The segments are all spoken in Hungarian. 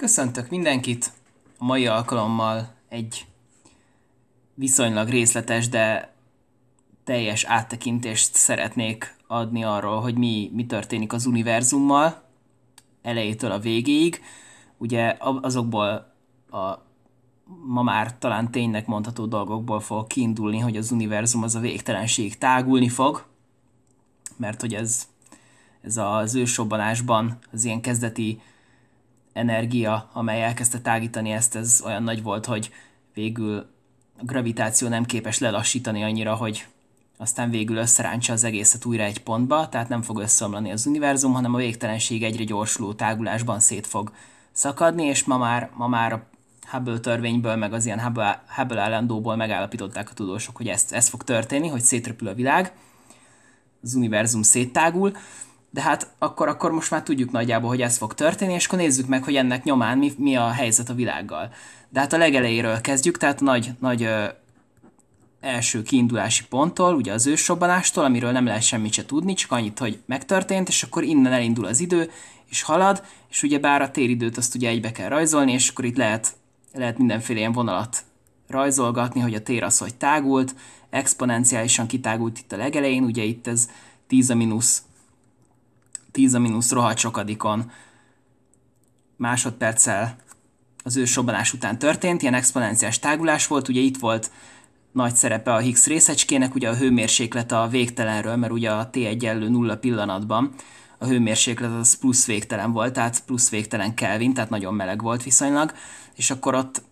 Köszöntök mindenkit! A mai alkalommal egy viszonylag részletes, de teljes áttekintést szeretnék adni arról, hogy mi, mi történik az univerzummal, elejétől a végéig. Ugye azokból a ma már talán ténynek mondható dolgokból fog kiindulni, hogy az univerzum az a végtelenség tágulni fog, mert hogy ez, ez az ősobbanásban az ilyen kezdeti energia, amely elkezdte tágítani ezt, ez olyan nagy volt, hogy végül a gravitáció nem képes lelassítani annyira, hogy aztán végül összerántsa az egészet újra egy pontba, tehát nem fog összeomlani az univerzum, hanem a végtelenség egyre gyorsuló tágulásban szét fog szakadni, és ma már, ma már a Hubble törvényből, meg az ilyen Hubble, Hubble állandóból megállapították a tudósok, hogy ez, ez fog történni, hogy szétrepül a világ, az univerzum széttágul, de hát akkor, akkor most már tudjuk nagyjából, hogy ez fog történni, és akkor nézzük meg, hogy ennek nyomán mi, mi a helyzet a világgal. De hát a legelejéről kezdjük, tehát nagy, nagy ö, első kiindulási ponttól, ugye az ősrobbanástól, amiről nem lehet semmit se tudni, csak annyit, hogy megtörtént, és akkor innen elindul az idő, és halad, és ugye bár a téridőt azt ugye egybe kell rajzolni, és akkor itt lehet, lehet mindenféle ilyen vonalat rajzolgatni, hogy a tér az, hogy tágult, exponenciálisan kitágult itt a legelején, ugye itt ez 10 a mínusz 10 a mínusz rohadt sokadikon másodperccel az ősrobbanás után történt, ilyen exponenciás tágulás volt, ugye itt volt nagy szerepe a Higgs részecskének, ugye a hőmérséklet a végtelenről, mert ugye a T egyenlő nulla pillanatban a hőmérséklet az plusz végtelen volt, tehát plusz végtelen Kelvin, tehát nagyon meleg volt viszonylag, és akkor ott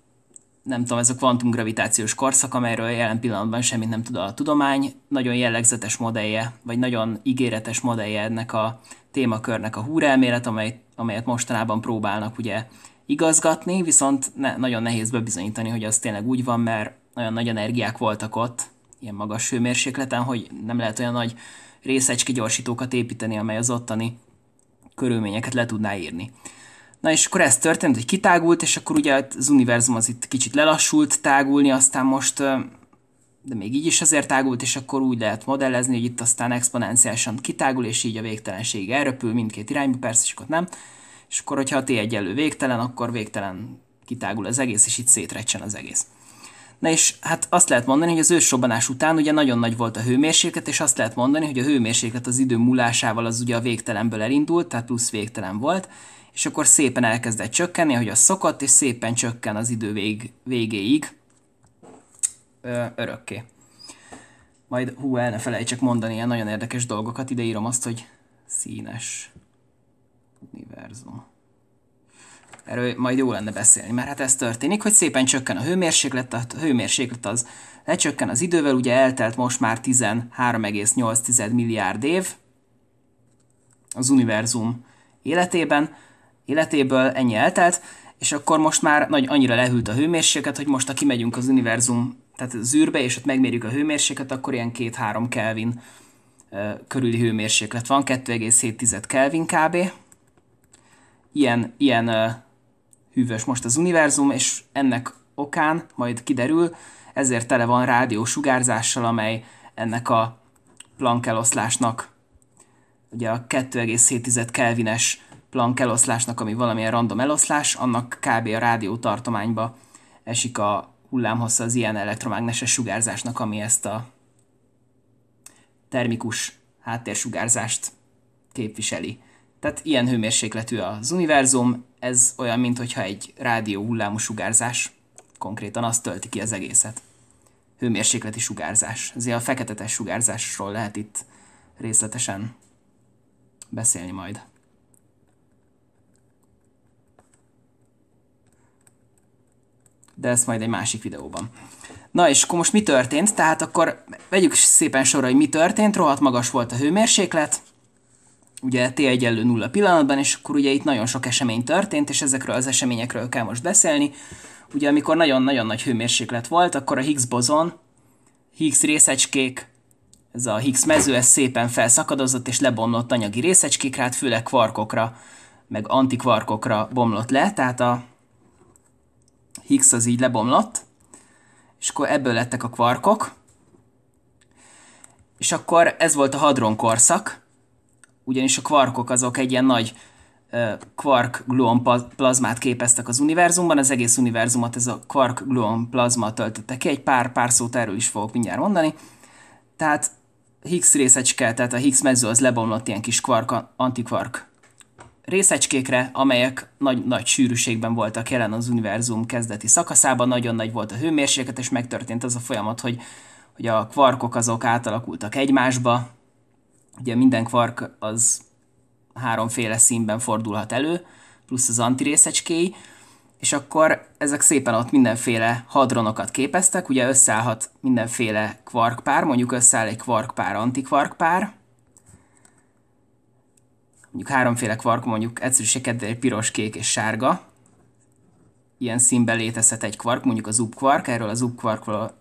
nem tudom, ez a kvantumgravitációs korszak, amelyről jelen pillanatban semmit nem tud a tudomány. Nagyon jellegzetes modellje, vagy nagyon ígéretes modellje ennek a témakörnek a húrelmélet, amely, amelyet mostanában próbálnak ugye igazgatni, viszont ne, nagyon nehéz bebizonyítani, hogy az tényleg úgy van, mert olyan nagy energiák voltak ott, ilyen magas hőmérsékleten, hogy nem lehet olyan nagy részecske gyorsítókat építeni, amely az ottani körülményeket le tudná írni. Na és akkor ez történt, hogy kitágult, és akkor ugye az univerzum az itt kicsit lelassult tágulni, aztán most de még így is azért tágult, és akkor úgy lehet modellezni, hogy itt aztán exponenciálisan kitágul, és így a végtelenség elröpül mindkét irányba, persze, és akkor nem. És akkor, hogyha a t egyenlő végtelen, akkor végtelen kitágul az egész, és itt szétrecsen az egész. Na és hát azt lehet mondani, hogy az ősrobbanás után ugye nagyon nagy volt a hőmérséklet, és azt lehet mondani, hogy a hőmérséklet az idő múlásával az ugye a végtelenből elindult, tehát plusz végtelen volt, és akkor szépen elkezdett csökkenni, ahogy a szokott, és szépen csökken az idő vég, végéig ö, örökké. Majd hú, el ne felejtsek mondani ilyen nagyon érdekes dolgokat, ide írom azt, hogy színes univerzum. Erről majd jó lenne beszélni, mert hát ez történik, hogy szépen csökken a hőmérséklet, a hőmérséklet az lecsökken az idővel, ugye eltelt most már 13,8 milliárd év az univerzum életében, életéből, ennyi eltelt, és akkor most már nagy, annyira lehűlt a hőmérséklet, hogy most ha kimegyünk az univerzum, tehát az űrbe, és ott megmérjük a hőmérséklet, akkor ilyen 2-3 Kelvin körüli hőmérséklet van, 2,7 Kelvin kb. Ilyen, ilyen hűvös most az univerzum, és ennek okán majd kiderül, ezért tele van rádiósugárzással, amely ennek a Planck eloszlásnak ugye a 2,7 Kelvines Planck eloszlásnak, ami valamilyen random eloszlás, annak kb. a rádió tartományba esik a hullámhossza az ilyen elektromágneses sugárzásnak, ami ezt a termikus háttérsugárzást képviseli. Tehát ilyen hőmérsékletű az univerzum, ez olyan, mintha egy rádió hullámú sugárzás konkrétan azt tölti ki az egészet. Hőmérsékleti sugárzás. Ezért a feketetes sugárzásról lehet itt részletesen beszélni majd. de ezt majd egy másik videóban. Na és akkor most mi történt? Tehát akkor vegyük szépen sorra, hogy mi történt. Rohadt magas volt a hőmérséklet, ugye T egyenlő nulla pillanatban, és akkor ugye itt nagyon sok esemény történt, és ezekről az eseményekről kell most beszélni. Ugye amikor nagyon-nagyon nagy hőmérséklet volt, akkor a Higgs bozon, Higgs részecskék, ez a Higgs mező, ez szépen felszakadozott és lebomlott anyagi részecskékre, hát főleg kvarkokra, meg antikvarkokra bomlott le, tehát a Higgs az így lebomlott, és akkor ebből lettek a kvarkok, és akkor ez volt a hadron korszak, ugyanis a kvarkok azok egy ilyen nagy kvark gluon plazmát képeztek az univerzumban, az egész univerzumot ez a kvark gluon plazma töltötte ki, egy pár, pár szót erről is fogok mindjárt mondani. Tehát Higgs részecske, tehát a Higgs mező az lebomlott ilyen kis kvark, antikvark részecskékre, amelyek nagy, nagy sűrűségben voltak jelen az univerzum kezdeti szakaszában, nagyon nagy volt a hőmérséklet, és megtörtént az a folyamat, hogy, hogy a kvarkok azok átalakultak egymásba. Ugye minden kvark az háromféle színben fordulhat elő, plusz az antirészecskéi, és akkor ezek szépen ott mindenféle hadronokat képeztek, ugye összeállhat mindenféle kvarkpár, mondjuk összeáll egy kvarkpár, antikvarkpár, mondjuk háromféle kvark, mondjuk egyszerűség kedvéért piros, kék és sárga. Ilyen színben létezhet egy kvark, mondjuk az upkvark, erről az upkvarkról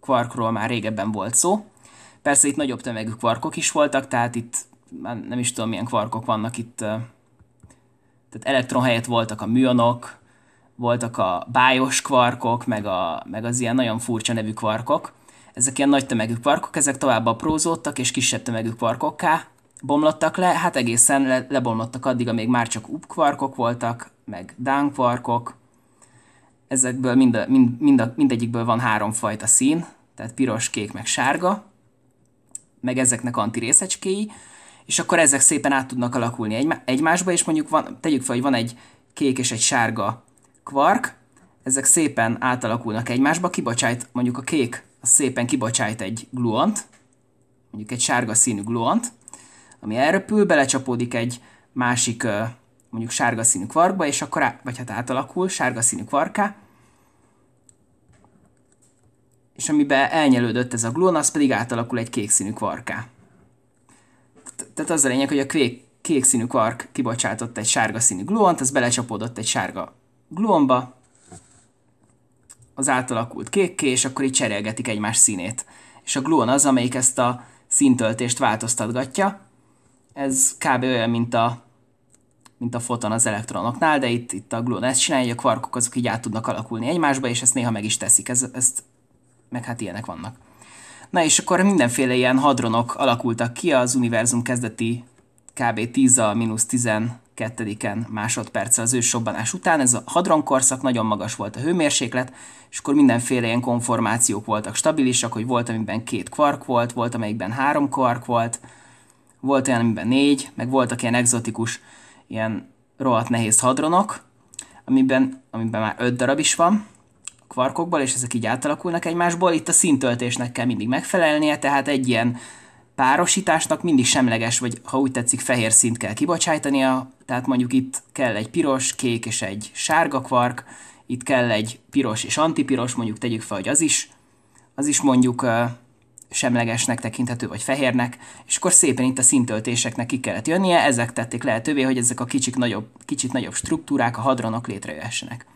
kvarkról már régebben volt szó. Persze itt nagyobb tömegű kvarkok is voltak, tehát itt nem is tudom milyen kvarkok vannak itt. Tehát elektron helyett voltak a műanok, voltak a bájos kvarkok, meg, a, meg az ilyen nagyon furcsa nevű kvarkok. Ezek ilyen nagy tömegű kvarkok, ezek tovább aprózódtak és kisebb tömegű kvarkokká, bomlottak le, hát egészen le, lebomlottak addig, amíg már csak upkvarkok voltak, meg dánkvarkok. Ezekből mind, a, mind, mind a, mindegyikből van három fajta szín, tehát piros, kék, meg sárga, meg ezeknek antirészecskéi, és akkor ezek szépen át tudnak alakulni egy, egymásba, és mondjuk van, tegyük fel, hogy van egy kék és egy sárga kvark, ezek szépen átalakulnak egymásba, kibocsájt mondjuk a kék, az szépen kibocsájt egy gluont, mondjuk egy sárga színű gluont, ami elröpül, belecsapódik egy másik mondjuk sárga színű kvarkba, és akkor, á, vagy hát átalakul sárga színű kvarká, és amiben elnyelődött ez a gluon, az pedig átalakul egy kék színű kvarká. Tehát az a lényeg, hogy a kék, kék színű kvark kibocsátott egy sárga színű gluont, az belecsapódott egy sárga gluonba, az átalakult kékké, és akkor így cserélgetik egymás színét. És a gluon az, amelyik ezt a színtöltést változtatgatja, ez kb. olyan, mint a, mint a foton az elektronoknál, de itt, itt a gluon ezt csinálja, a kvarkok azok így át tudnak alakulni egymásba, és ezt néha meg is teszik, ez, ezt, meg hát ilyenek vannak. Na és akkor mindenféle ilyen hadronok alakultak ki az univerzum kezdeti kb. 10 a mínusz 12-en másodperccel az ősrobbanás után. Ez a hadronkorszak nagyon magas volt a hőmérséklet, és akkor mindenféle ilyen konformációk voltak stabilisak, hogy volt, amiben két kvark volt, volt, amelyikben három kvark volt, volt olyan, amiben négy, meg voltak ilyen exotikus, ilyen rohadt nehéz hadronok, amiben, amiben már öt darab is van a kvarkokból, és ezek így átalakulnak egymásból. Itt a szintöltésnek kell mindig megfelelnie, tehát egy ilyen párosításnak mindig semleges, vagy ha úgy tetszik, fehér szint kell kibocsájtania, tehát mondjuk itt kell egy piros, kék és egy sárga kvark, itt kell egy piros és antipiros, mondjuk tegyük fel, hogy az is, az is mondjuk semlegesnek tekinthető, vagy fehérnek, és akkor szépen itt a színtöltéseknek ki kellett jönnie, ezek tették lehetővé, hogy ezek a kicsik nagyobb, kicsit nagyobb struktúrák, a hadronok létrejöhessenek.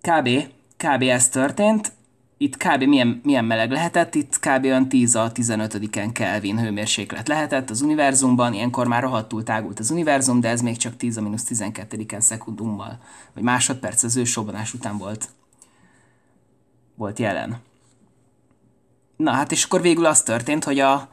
Kb. kb. ez történt, itt kb. Milyen, milyen meleg lehetett, itt kb. olyan 10 a 15-en Kelvin hőmérséklet lehetett az univerzumban, ilyenkor már rohadtul tágult az univerzum, de ez még csak 10 a 12-en szekundummal, vagy másodperc az ősobbanás után volt, volt jelen. Na hát és akkor végül az történt, hogy a,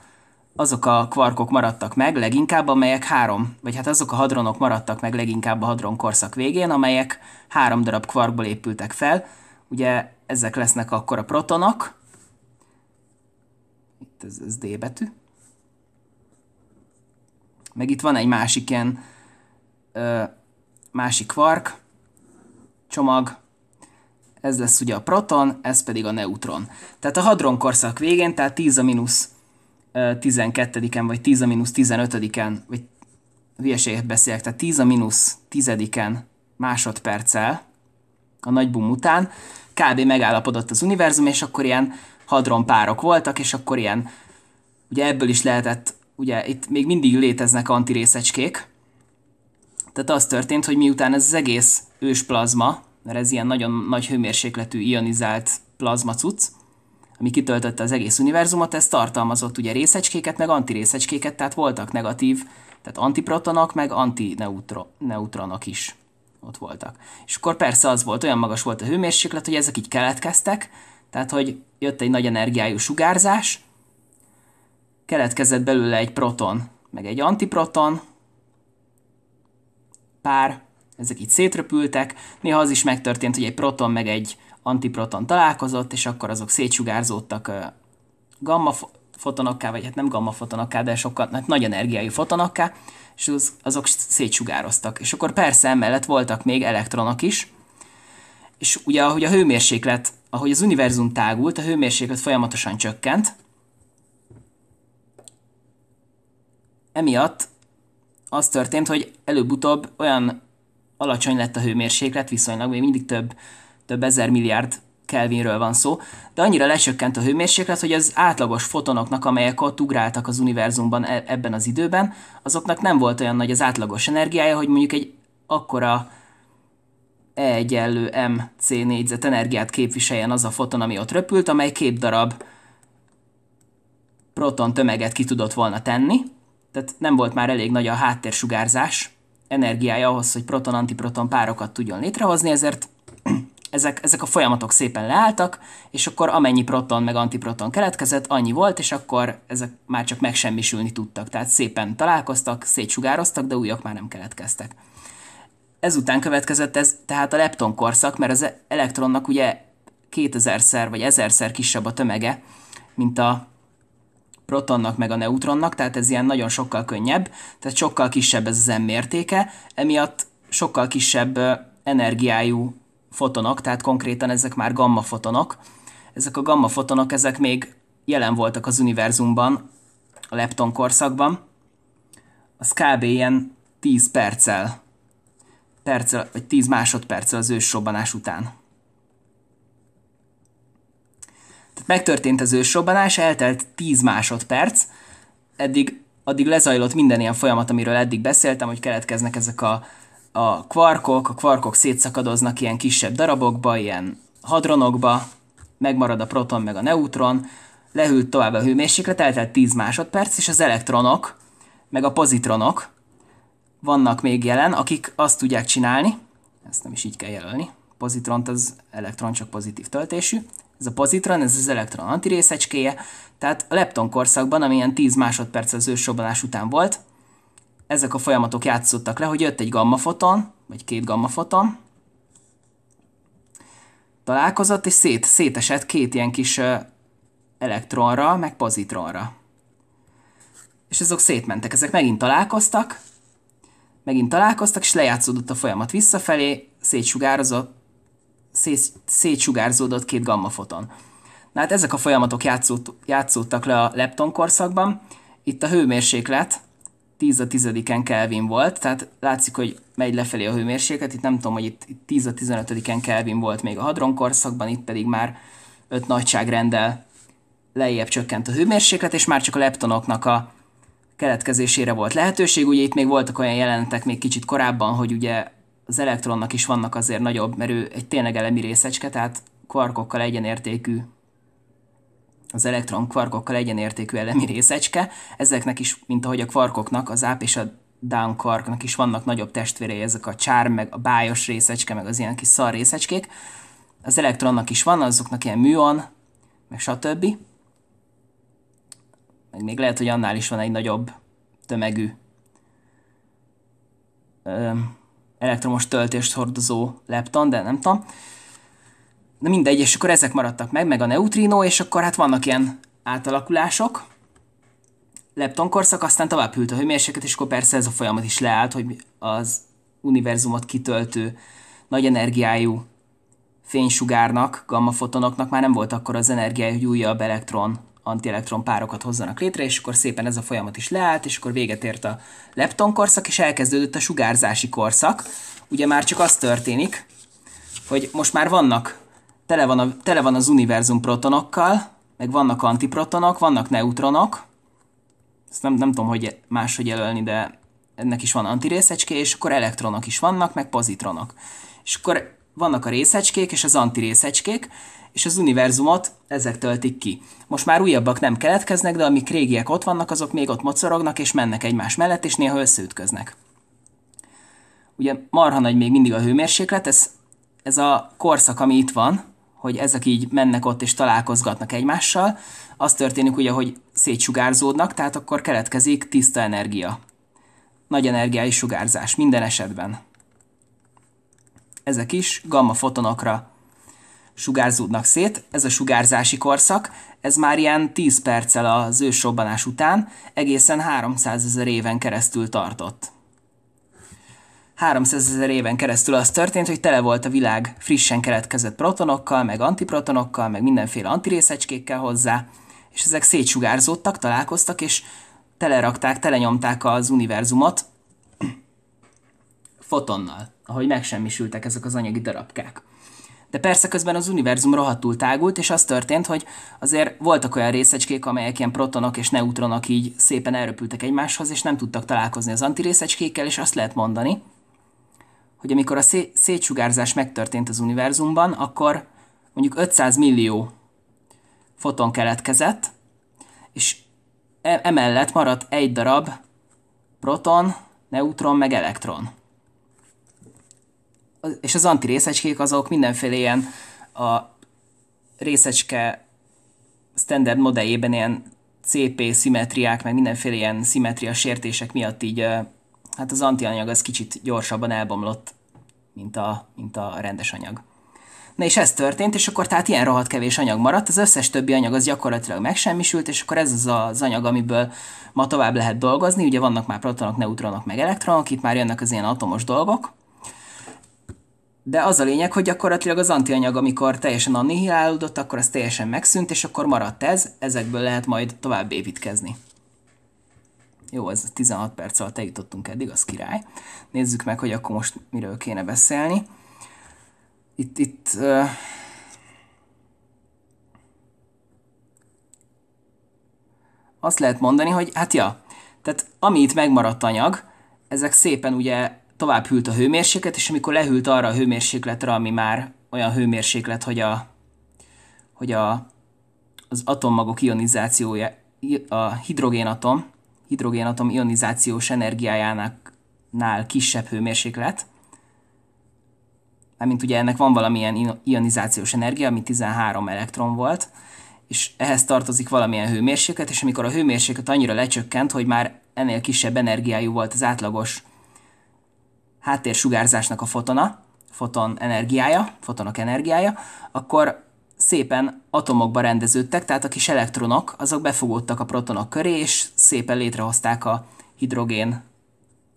azok a kvarkok maradtak meg leginkább, amelyek három, vagy hát azok a hadronok maradtak meg leginkább a hadron korszak végén, amelyek három darab kvarkból épültek fel. Ugye ezek lesznek akkor a protonok. Itt ez, ez D betű. Meg itt van egy másik ilyen ö, másik kvark csomag, ez lesz ugye a proton, ez pedig a neutron. Tehát a hadron korszak végén, tehát 10 a mínusz 12-en, vagy 10 a mínusz 15-en, vagy hülyeséget beszélek, tehát 10 a mínusz 10-en másodperccel a nagy bum után, kb. megállapodott az univerzum, és akkor ilyen hadronpárok voltak, és akkor ilyen, ugye ebből is lehetett, ugye itt még mindig léteznek antirészecskék, tehát az történt, hogy miután ez az egész ősplazma, mert ez ilyen nagyon nagy hőmérsékletű ionizált plazma cucc, ami kitöltötte az egész univerzumot, ez tartalmazott ugye részecskéket, meg antirészecskéket, tehát voltak negatív, tehát antiprotonok, meg antineutronok is ott voltak. És akkor persze az volt, olyan magas volt a hőmérséklet, hogy ezek így keletkeztek, tehát hogy jött egy nagy energiájú sugárzás, keletkezett belőle egy proton, meg egy antiproton pár, ezek itt szétrepültek, néha az is megtörtént, hogy egy proton meg egy antiproton találkozott, és akkor azok szétsugárzódtak gamma fotonokká, vagy hát nem gamma fotonokká, de sokkal hát nagy energiájú fotonokká, és az, azok szétsugároztak. És akkor persze emellett voltak még elektronok is, és ugye ahogy a hőmérséklet, ahogy az univerzum tágult, a hőmérséklet folyamatosan csökkent, emiatt az történt, hogy előbb-utóbb olyan alacsony lett a hőmérséklet viszonylag, még mindig több, több ezer milliárd Kelvinről van szó, de annyira lecsökkent a hőmérséklet, hogy az átlagos fotonoknak, amelyek ott ugráltak az univerzumban e- ebben az időben, azoknak nem volt olyan nagy az átlagos energiája, hogy mondjuk egy akkora E egyenlő MC négyzet energiát képviseljen az a foton, ami ott röpült, amely két darab proton tömeget ki tudott volna tenni, tehát nem volt már elég nagy a háttérsugárzás, energiája ahhoz, hogy proton-antiproton párokat tudjon létrehozni, ezért ezek, ezek a folyamatok szépen leálltak, és akkor amennyi proton meg antiproton keletkezett, annyi volt, és akkor ezek már csak megsemmisülni tudtak. Tehát szépen találkoztak, szétsugároztak, de újak már nem keletkeztek. Ezután következett ez tehát a lepton korszak, mert az elektronnak ugye 2000-szer vagy 1000-szer kisebb a tömege, mint a protonnak meg a neutronnak, tehát ez ilyen nagyon sokkal könnyebb, tehát sokkal kisebb ez az m mértéke, emiatt sokkal kisebb energiájú fotonok, tehát konkrétan ezek már gamma fotonok. Ezek a gamma fotonok, ezek még jelen voltak az univerzumban, a lepton korszakban. Az kb. ilyen 10 perccel, perccel vagy 10 másodperccel az ősrobbanás után. Tehát megtörtént az ősrobbanás, eltelt 10 másodperc, eddig, addig lezajlott minden ilyen folyamat, amiről eddig beszéltem, hogy keletkeznek ezek a, a kvarkok, a kvarkok szétszakadoznak ilyen kisebb darabokba, ilyen hadronokba, megmarad a proton meg a neutron, lehűlt tovább a hőmérséklet, eltelt 10 másodperc, és az elektronok, meg a pozitronok vannak még jelen, akik azt tudják csinálni, ezt nem is így kell jelölni, pozitront az elektron csak pozitív töltésű, ez a pozitron, ez az elektron antirészecskéje, tehát a lepton korszakban, amilyen 10 másodperc az ősrobbanás után volt, ezek a folyamatok játszottak le, hogy jött egy gammafoton, vagy két gammafoton, találkozott, és szét, szétesett két ilyen kis elektronra, meg pozitronra. És azok szétmentek, ezek megint találkoztak, megint találkoztak, és lejátszódott a folyamat visszafelé, szétsugározott szét, szétsugárzódott két gammafoton. Na hát ezek a folyamatok játszott, játszódtak le a lepton korszakban. Itt a hőmérséklet 10 a tizediken Kelvin volt, tehát látszik, hogy megy lefelé a hőmérséklet. Itt nem tudom, hogy itt, itt 10 a 15 Kelvin volt még a hadron korszakban, itt pedig már 5 nagyságrendel lejjebb csökkent a hőmérséklet, és már csak a leptonoknak a keletkezésére volt lehetőség. Ugye itt még voltak olyan jelenetek még kicsit korábban, hogy ugye az elektronnak is vannak azért nagyobb, mert ő egy tényleg elemi részecske, tehát kvarkokkal egyenértékű az elektron kvarkokkal egyenértékű elemi részecske. Ezeknek is, mint ahogy a kvarkoknak, az áp és a down kvarknak is vannak nagyobb testvérei, ezek a csár, meg a bájos részecske, meg az ilyen kis szar részecskék. Az elektronnak is van, azoknak ilyen műon, meg stb. Meg még lehet, hogy annál is van egy nagyobb tömegű elektromos töltést hordozó lepton, de nem tudom. Na mindegy, és akkor ezek maradtak meg, meg a neutrino, és akkor hát vannak ilyen átalakulások. Lepton korszak, aztán tovább hűlt a hőmérséket, és akkor persze ez a folyamat is leállt, hogy az univerzumot kitöltő nagy energiájú fénysugárnak, gammafotonoknak már nem volt akkor az energiája, hogy újabb elektron antielektron párokat hozzanak létre, és akkor szépen ez a folyamat is leállt, és akkor véget ért a lepton korszak, és elkezdődött a sugárzási korszak. Ugye már csak az történik, hogy most már vannak, tele van, a, tele van az univerzum protonokkal, meg vannak antiprotonok, vannak neutronok, ezt nem, nem tudom, hogy máshogy jelölni, de ennek is van antirészecské, és akkor elektronok is vannak, meg pozitronok. És akkor vannak a részecskék és az antirészecskék, és az univerzumot ezek töltik ki. Most már újabbak nem keletkeznek, de amik régiek ott vannak, azok még ott mocorognak és mennek egymás mellett, és néha összeütköznek. Ugye marha nagy még mindig a hőmérséklet, ez, ez a korszak, ami itt van, hogy ezek így mennek ott és találkozgatnak egymással, az történik ugye, hogy szétsugárzódnak, tehát akkor keletkezik tiszta energia. Nagy energiai sugárzás minden esetben. Ezek is gamma fotonokra sugárzódnak szét. Ez a sugárzási korszak, ez már ilyen 10 perccel az ősrobbanás után egészen 300 ezer éven keresztül tartott. 300 ezer éven keresztül az történt, hogy tele volt a világ frissen keletkezett protonokkal, meg antiprotonokkal, meg mindenféle antirészecskékkel hozzá, és ezek szétsugárzódtak, találkoztak, és telerakták, telenyomták az univerzumot fotonnal, ahogy megsemmisültek ezek az anyagi darabkák. De persze közben az univerzum rohadtul tágult, és az történt, hogy azért voltak olyan részecskék, amelyek ilyen protonok és neutronok így szépen elröpültek egymáshoz, és nem tudtak találkozni az antirészecskékkel, és azt lehet mondani, hogy amikor a szé- szétsugárzás megtörtént az univerzumban, akkor mondjuk 500 millió foton keletkezett, és e-, emellett maradt egy darab proton, neutron meg elektron és az antirészecskék azok mindenféle ilyen a részecske standard modelljében ilyen CP szimetriák, meg mindenféle ilyen szimetria sértések miatt így, hát az antianyag az kicsit gyorsabban elbomlott, mint a, mint a rendes anyag. Na és ez történt, és akkor tehát ilyen rohadt kevés anyag maradt, az összes többi anyag az gyakorlatilag megsemmisült, és akkor ez az az anyag, amiből ma tovább lehet dolgozni, ugye vannak már protonok, neutronok, meg elektronok, itt már jönnek az ilyen atomos dolgok, de az a lényeg, hogy gyakorlatilag az antianyag, amikor teljesen annihilálódott, akkor az teljesen megszűnt, és akkor maradt ez, ezekből lehet majd tovább építkezni. Jó, ez 16 perc alatt eljutottunk eddig, az király. Nézzük meg, hogy akkor most miről kéne beszélni. Itt, itt... Uh... Azt lehet mondani, hogy hát ja, tehát ami itt megmaradt anyag, ezek szépen ugye tovább hűlt a hőmérséklet, és amikor lehűlt arra a hőmérsékletre, ami már olyan hőmérséklet, hogy a, hogy a, az atommagok ionizációja, a hidrogénatom, hidrogénatom ionizációs energiájánál nál kisebb hőmérséklet, mármint ugye ennek van valamilyen ionizációs energia, ami 13 elektron volt, és ehhez tartozik valamilyen hőmérséklet, és amikor a hőmérséklet annyira lecsökkent, hogy már ennél kisebb energiájú volt az átlagos háttérsugárzásnak a fotona, foton energiája, fotonok energiája, akkor szépen atomokba rendeződtek, tehát a kis elektronok, azok befogódtak a protonok köré, és szépen létrehozták a hidrogén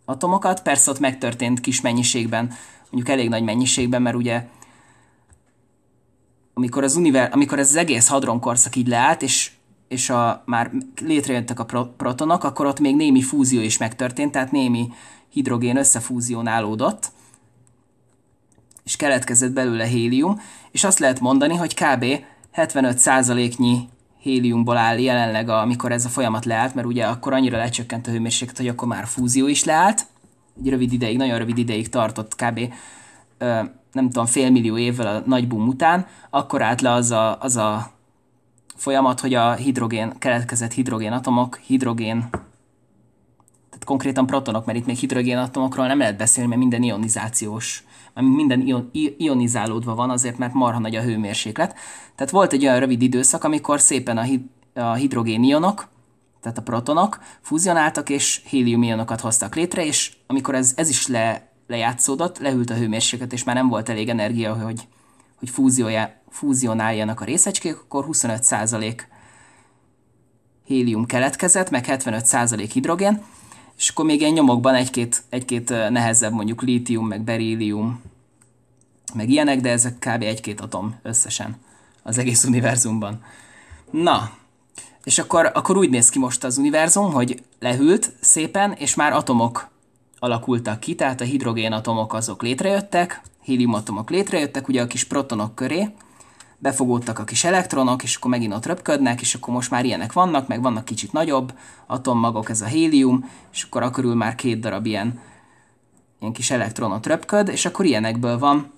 atomokat. Persze ott megtörtént kis mennyiségben, mondjuk elég nagy mennyiségben, mert ugye amikor az, univer, amikor ez az egész hadronkorszak így leállt, és, és a, már létrejöttek a protonok, akkor ott még némi fúzió is megtörtént, tehát némi hidrogén összefúzionálódott, és keletkezett belőle hélium, és azt lehet mondani, hogy kb. 75%-nyi héliumból áll jelenleg, amikor ez a folyamat leállt, mert ugye akkor annyira lecsökkent a hőmérséklet, hogy akkor már fúzió is leállt. Egy rövid ideig, nagyon rövid ideig tartott kb. Ö, nem tudom, félmillió évvel a nagy boom után, akkor állt le az a, az a folyamat, hogy a hidrogén, keletkezett hidrogénatomok hidrogén tehát konkrétan protonok, mert itt még hidrogénatomokról nem lehet beszélni, mert minden ionizációs, mert minden ion, ionizálódva van, azért mert marha nagy a hőmérséklet. Tehát volt egy olyan rövid időszak, amikor szépen a, hid, a hidrogénionok, tehát a protonok fúzionáltak, és héliumionokat hoztak létre, és amikor ez, ez is le, lejátszódott, lehűlt a hőmérséklet, és már nem volt elég energia, hogy, hogy fúziója, fúzionáljanak a részecskék, akkor 25% hélium keletkezett, meg 75% hidrogén, és akkor még ilyen nyomokban egy-két, egy-két nehezebb, mondjuk lítium, meg berílium, meg ilyenek, de ezek kb. egy-két atom összesen az egész univerzumban. Na, és akkor, akkor úgy néz ki most az univerzum, hogy lehűlt szépen, és már atomok alakultak ki, tehát a hidrogénatomok azok létrejöttek, héliumatomok létrejöttek, ugye a kis protonok köré, befogódtak a kis elektronok, és akkor megint ott röpködnek, és akkor most már ilyenek vannak, meg vannak kicsit nagyobb atommagok, ez a hélium, és akkor akörül már két darab ilyen, ilyen kis elektronot röpköd, és akkor ilyenekből van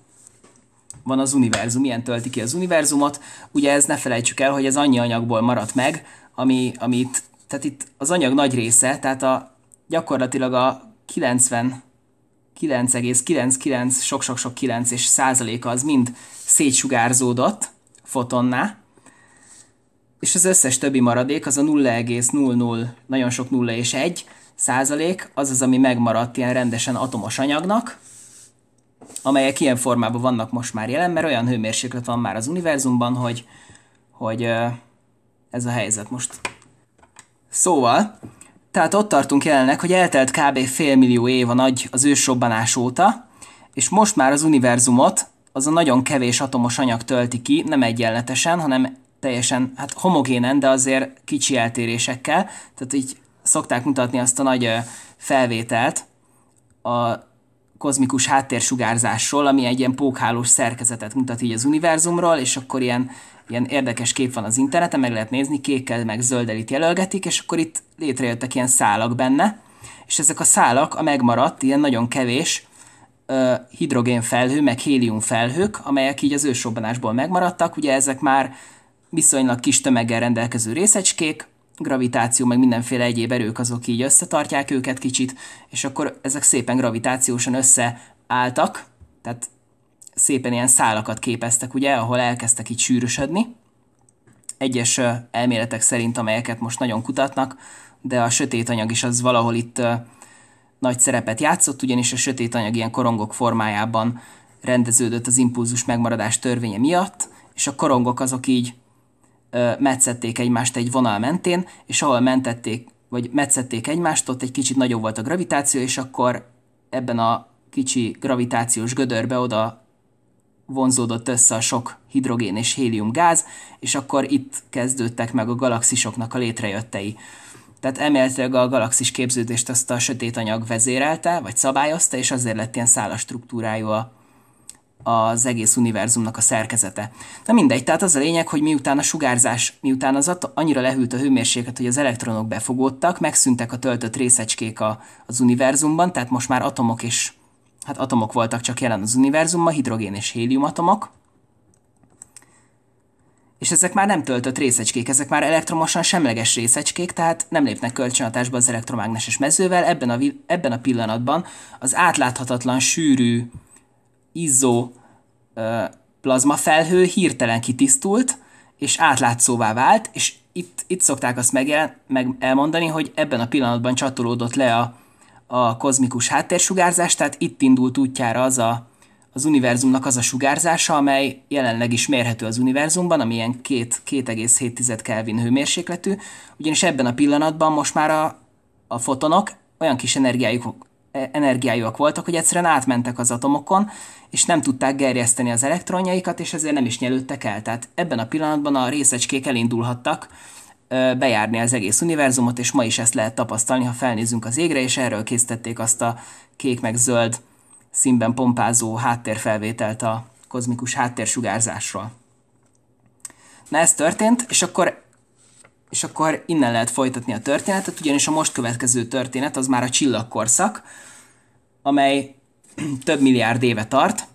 van az univerzum, ilyen tölti ki az univerzumot. Ugye ez ne felejtsük el, hogy ez annyi anyagból maradt meg, ami, amit, tehát itt az anyag nagy része, tehát a, gyakorlatilag a 90 9,99 sok-sok-sok 9 és százaléka az mind szétsugárzódott fotonná, és az összes többi maradék, az a 0,00, nagyon sok 0 és 1 százalék, az az, ami megmaradt ilyen rendesen atomos anyagnak, amelyek ilyen formában vannak most már jelen, mert olyan hőmérséklet van már az univerzumban, hogy, hogy ez a helyzet most. Szóval, tehát ott tartunk jelenleg, hogy eltelt kb. millió év a nagy az ősrobbanás óta, és most már az univerzumot az a nagyon kevés atomos anyag tölti ki, nem egyenletesen, hanem teljesen hát homogénen, de azért kicsi eltérésekkel. Tehát így szokták mutatni azt a nagy felvételt a kozmikus háttérsugárzásról, ami egy ilyen pókhálós szerkezetet mutat így az univerzumról, és akkor ilyen ilyen érdekes kép van az interneten, meg lehet nézni, kékkel meg zöldel itt jelölgetik, és akkor itt létrejöttek ilyen szálak benne, és ezek a szálak a megmaradt, ilyen nagyon kevés hidrogén felhő, meg hélium felhők, amelyek így az ősrobbanásból megmaradtak, ugye ezek már viszonylag kis tömeggel rendelkező részecskék, gravitáció, meg mindenféle egyéb erők azok így összetartják őket kicsit, és akkor ezek szépen gravitációsan összeálltak, tehát szépen ilyen szálakat képeztek, ugye, ahol elkezdtek így sűrűsödni. Egyes elméletek szerint, amelyeket most nagyon kutatnak, de a sötét anyag is az valahol itt nagy szerepet játszott, ugyanis a sötét anyag ilyen korongok formájában rendeződött az impulzus megmaradás törvénye miatt, és a korongok azok így metszették egymást egy vonal mentén, és ahol mentették, vagy metszették egymást, ott egy kicsit nagyobb volt a gravitáció, és akkor ebben a kicsi gravitációs gödörbe oda vonzódott össze a sok hidrogén és hélium gáz, és akkor itt kezdődtek meg a galaxisoknak a létrejöttei. Tehát emeltőleg a galaxis képződést azt a sötét anyag vezérelte, vagy szabályozta, és azért lett ilyen szálas struktúrájú a, az egész univerzumnak a szerkezete. Na mindegy, tehát az a lényeg, hogy miután a sugárzás, miután az at- annyira lehűlt a hőmérséklet, hogy az elektronok befogódtak, megszűntek a töltött részecskék a, az univerzumban, tehát most már atomok és hát atomok voltak csak jelen az univerzumban, hidrogén és hélium atomok, és ezek már nem töltött részecskék, ezek már elektromosan semleges részecskék, tehát nem lépnek kölcsönhatásba az elektromágneses mezővel. Ebben a, ebben a pillanatban az átláthatatlan, sűrű, izzó ö, plazmafelhő hirtelen kitisztult, és átlátszóvá vált, és itt, itt szokták azt megjel, meg elmondani, hogy ebben a pillanatban csatolódott le a a kozmikus háttérsugárzás, tehát itt indult útjára az a, az univerzumnak az a sugárzása, amely jelenleg is mérhető az univerzumban, ami ilyen 2,7 Kelvin hőmérsékletű, ugyanis ebben a pillanatban most már a, a fotonok olyan kis energiájuk, e, energiájúak voltak, hogy egyszerűen átmentek az atomokon, és nem tudták gerjeszteni az elektronjaikat, és ezért nem is nyelődtek el. Tehát ebben a pillanatban a részecskék elindulhattak, bejárni az egész univerzumot, és ma is ezt lehet tapasztalni, ha felnézünk az égre, és erről készítették azt a kék meg zöld színben pompázó háttérfelvételt a kozmikus háttérsugárzásról. Na ez történt, és akkor és akkor innen lehet folytatni a történetet, ugyanis a most következő történet az már a csillagkorszak, amely több milliárd éve tart,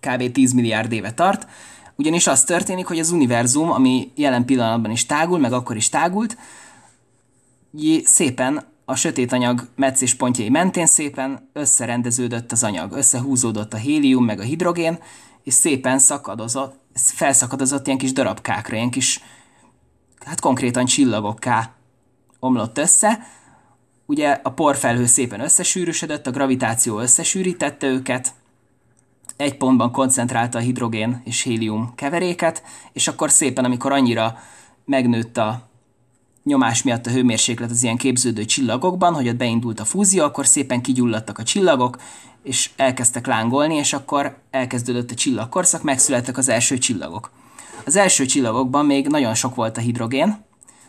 kb. 10 milliárd éve tart, ugyanis az történik, hogy az univerzum, ami jelen pillanatban is tágul, meg akkor is tágult, szépen a sötét anyag meccés pontjai mentén szépen összerendeződött az anyag, összehúzódott a hélium meg a hidrogén, és szépen szakadozott, felszakadozott ilyen kis darabkákra, ilyen kis, hát konkrétan csillagokká omlott össze. Ugye a porfelhő szépen összesűrűsödött, a gravitáció összesűrítette őket, egy pontban koncentrálta a hidrogén és hélium keveréket, és akkor szépen, amikor annyira megnőtt a nyomás miatt a hőmérséklet az ilyen képződő csillagokban, hogy ott beindult a fúzió, akkor szépen kigyulladtak a csillagok, és elkezdtek lángolni, és akkor elkezdődött a csillagkorszak, megszülettek az első csillagok. Az első csillagokban még nagyon sok volt a hidrogén,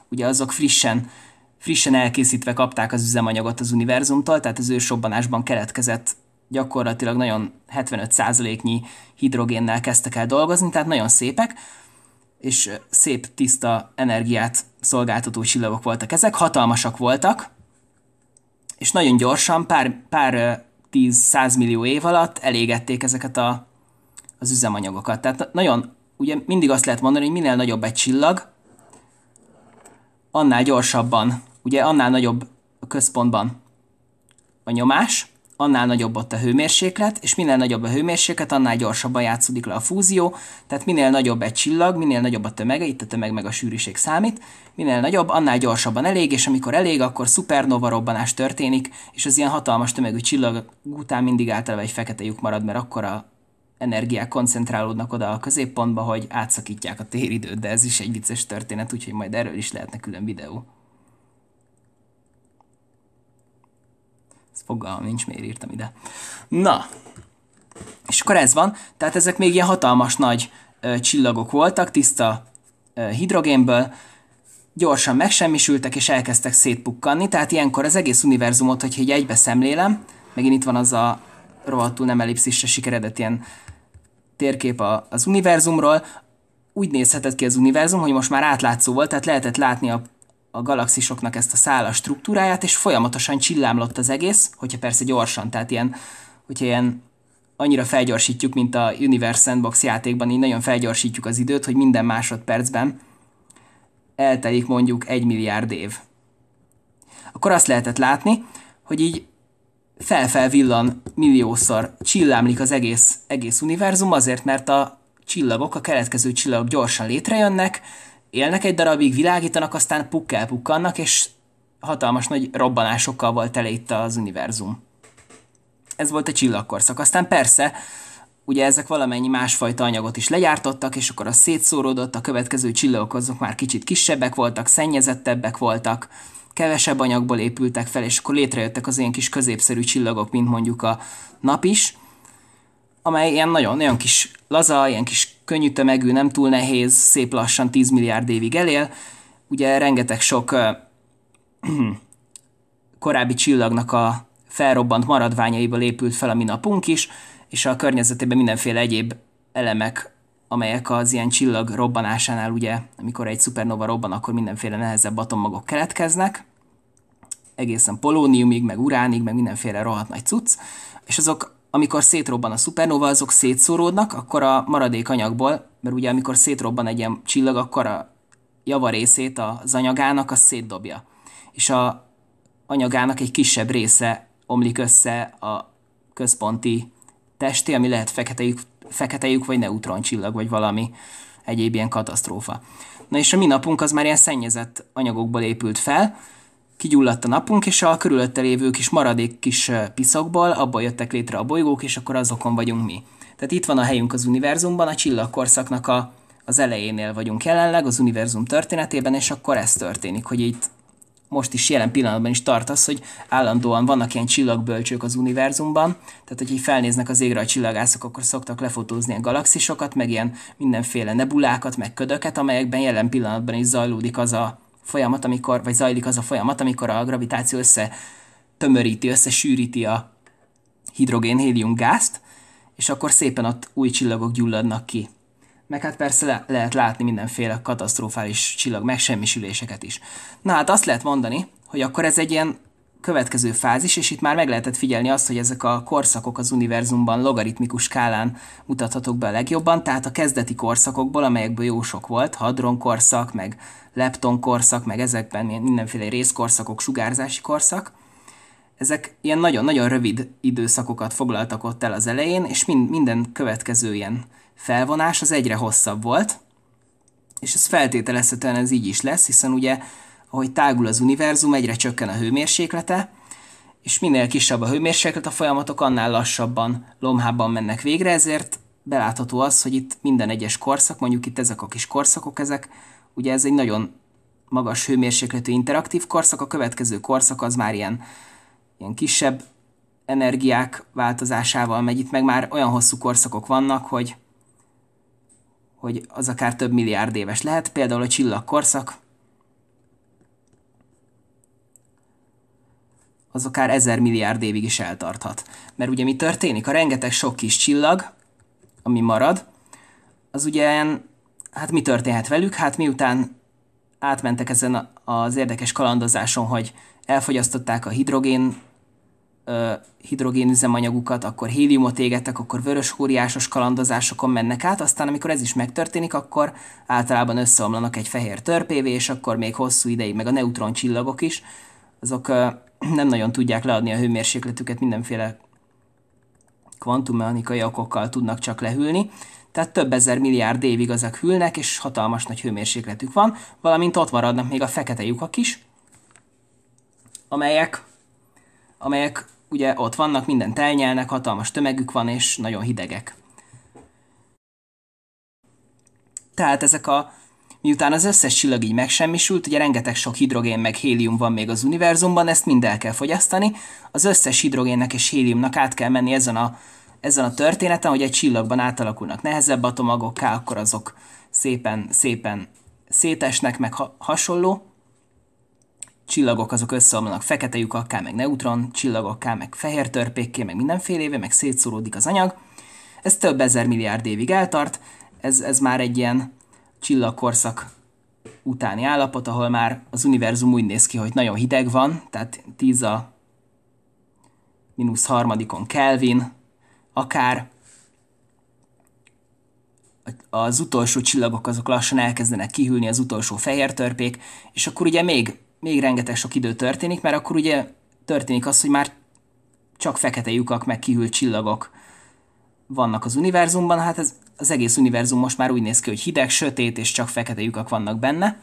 ugye azok frissen, frissen elkészítve kapták az üzemanyagot az univerzumtól, tehát az ősobbanásban keletkezett gyakorlatilag nagyon 75%-nyi hidrogénnel kezdtek el dolgozni, tehát nagyon szépek, és szép, tiszta energiát szolgáltató csillagok voltak ezek, hatalmasak voltak, és nagyon gyorsan, pár, pár 10-100 millió év alatt elégették ezeket a, az üzemanyagokat. Tehát nagyon, ugye mindig azt lehet mondani, hogy minél nagyobb egy csillag, annál gyorsabban, ugye annál nagyobb a központban a nyomás, annál nagyobb ott a hőmérséklet, és minél nagyobb a hőmérséklet, annál gyorsabban játszódik le a fúzió, tehát minél nagyobb egy csillag, minél nagyobb a tömege, itt a tömeg meg a sűrűség számít, minél nagyobb, annál gyorsabban elég, és amikor elég, akkor szupernova robbanás történik, és az ilyen hatalmas tömegű csillag után mindig általában egy fekete lyuk marad, mert akkor a energiák koncentrálódnak oda a középpontba, hogy átszakítják a téridőt, de ez is egy vicces történet, úgyhogy majd erről is lehetne külön videó. Ez fogalmam nincs, miért írtam ide. Na, és akkor ez van, tehát ezek még ilyen hatalmas nagy ö, csillagok voltak, tiszta ö, hidrogénből, gyorsan megsemmisültek és elkezdtek szétpukkanni, tehát ilyenkor az egész univerzumot, hogyha így egybe szemlélem, megint itt van az a rohadtul nem elipszisre sikeredett ilyen térkép a, az univerzumról, úgy nézhetett ki az univerzum, hogy most már átlátszó volt, tehát lehetett látni a a galaxisoknak ezt a szálas struktúráját, és folyamatosan csillámlott az egész, hogyha persze gyorsan, tehát ilyen, hogyha ilyen annyira felgyorsítjuk, mint a Universe Sandbox játékban, így nagyon felgyorsítjuk az időt, hogy minden másodpercben eltelik mondjuk egy milliárd év. Akkor azt lehetett látni, hogy így felfel villan milliószor csillámlik az egész, egész univerzum, azért mert a csillagok, a keletkező csillagok gyorsan létrejönnek, élnek egy darabig, világítanak, aztán pukkel pukkannak, és hatalmas nagy robbanásokkal volt tele itt az univerzum. Ez volt a csillagkorszak. Aztán persze, ugye ezek valamennyi másfajta anyagot is legyártottak, és akkor az szétszóródott, a következő csillagok azok már kicsit kisebbek voltak, szennyezettebbek voltak, kevesebb anyagból épültek fel, és akkor létrejöttek az ilyen kis középszerű csillagok, mint mondjuk a nap is – amely ilyen nagyon, nagyon kis laza, ilyen kis könnyű tömegű, nem túl nehéz, szép lassan 10 milliárd évig elél. Ugye rengeteg sok uh, korábbi csillagnak a felrobbant maradványaiból épült fel a mi napunk is, és a környezetében mindenféle egyéb elemek, amelyek az ilyen csillag robbanásánál ugye, amikor egy szupernova robban, akkor mindenféle nehezebb atommagok keletkeznek, egészen polóniumig, meg uránig, meg mindenféle rohadt nagy cucc, és azok amikor szétrobban a szupernova, azok szétszóródnak, akkor a maradék anyagból, mert ugye amikor szétrobban egy ilyen csillag, akkor a java részét az anyagának az szétdobja. És a anyagának egy kisebb része omlik össze a központi testé, ami lehet feketejük, feketejük vagy neutroncsillag, vagy valami egyéb ilyen katasztrófa. Na és a minapunk az már ilyen szennyezett anyagokból épült fel, kigyulladt a napunk, és a körülötte lévő kis maradék kis piszakból abból jöttek létre a bolygók, és akkor azokon vagyunk mi. Tehát itt van a helyünk az univerzumban, a csillagkorszaknak a, az elejénél vagyunk jelenleg, az univerzum történetében, és akkor ez történik, hogy itt most is jelen pillanatban is tart az, hogy állandóan vannak ilyen csillagbölcsők az univerzumban, tehát hogyha felnéznek az égre a csillagászok, akkor szoktak lefotózni a galaxisokat, meg ilyen mindenféle nebulákat, meg ködöket, amelyekben jelen pillanatban is zajlódik az a folyamat, amikor, vagy zajlik az a folyamat, amikor a gravitáció össze tömöríti, összesűríti a hidrogén-hélium gázt, és akkor szépen ott új csillagok gyulladnak ki. Meg hát persze le- lehet látni mindenféle katasztrofális csillag megsemmisüléseket is. Na hát azt lehet mondani, hogy akkor ez egy ilyen következő fázis, és itt már meg lehetett figyelni azt, hogy ezek a korszakok az univerzumban logaritmikus skálán mutathatók be a legjobban, tehát a kezdeti korszakokból, amelyekből jó sok volt, hadron korszak, meg lepton korszak, meg ezekben mindenféle részkorszakok, sugárzási korszak, ezek ilyen nagyon-nagyon rövid időszakokat foglaltak ott el az elején, és mind, minden következő ilyen felvonás az egyre hosszabb volt, és ez feltételezhetően ez így is lesz, hiszen ugye ahogy tágul az univerzum, egyre csökken a hőmérséklete, és minél kisebb a hőmérséklet, a folyamatok annál lassabban, lomhában mennek végre, ezért belátható az, hogy itt minden egyes korszak, mondjuk itt ezek a kis korszakok, ezek, ugye ez egy nagyon magas hőmérsékletű interaktív korszak, a következő korszak az már ilyen, ilyen kisebb energiák változásával megy, itt meg már olyan hosszú korszakok vannak, hogy, hogy az akár több milliárd éves lehet, például a csillagkorszak az akár ezer milliárd évig is eltarthat. Mert ugye mi történik? A rengeteg sok kis csillag, ami marad, az ugye, hát mi történhet velük? Hát miután átmentek ezen az érdekes kalandozáson, hogy elfogyasztották a hidrogén hidrogén üzemanyagukat, akkor héliumot égettek, akkor vörös hóriásos kalandozásokon mennek át, aztán amikor ez is megtörténik, akkor általában összeomlanak egy fehér törpévé, és akkor még hosszú ideig, meg a neutron csillagok is, azok nem nagyon tudják leadni a hőmérsékletüket, mindenféle kvantummechanikai okokkal tudnak csak lehűlni, tehát több ezer milliárd évig azok hűlnek, és hatalmas nagy hőmérsékletük van, valamint ott maradnak még a fekete lyukak is, amelyek, amelyek ugye ott vannak, minden elnyelnek, hatalmas tömegük van, és nagyon hidegek. Tehát ezek a Miután az összes csillag így megsemmisült, ugye rengeteg sok hidrogén meg hélium van még az univerzumban, ezt mind el kell fogyasztani, az összes hidrogénnek és héliumnak át kell menni ezen a, ezen a történeten, hogy egy csillagban átalakulnak nehezebb atomagokká, akkor azok szépen, szépen szétesnek, meg ha- hasonló csillagok azok összeomlanak fekete lyukakká, meg neutron csillagokká, meg fehér törpékké, meg mindenfélévé, meg szétszóródik az anyag. Ez több ezer milliárd évig eltart, ez, ez már egy ilyen csillagkorszak utáni állapot, ahol már az univerzum úgy néz ki, hogy nagyon hideg van, tehát 10 a mínusz harmadikon Kelvin, akár az utolsó csillagok azok lassan elkezdenek kihűlni, az utolsó fehér törpék, és akkor ugye még, még rengeteg sok idő történik, mert akkor ugye történik az, hogy már csak fekete lyukak, meg kihűlt csillagok vannak az univerzumban, hát ez az egész univerzum most már úgy néz ki, hogy hideg, sötét, és csak fekete lyukak vannak benne,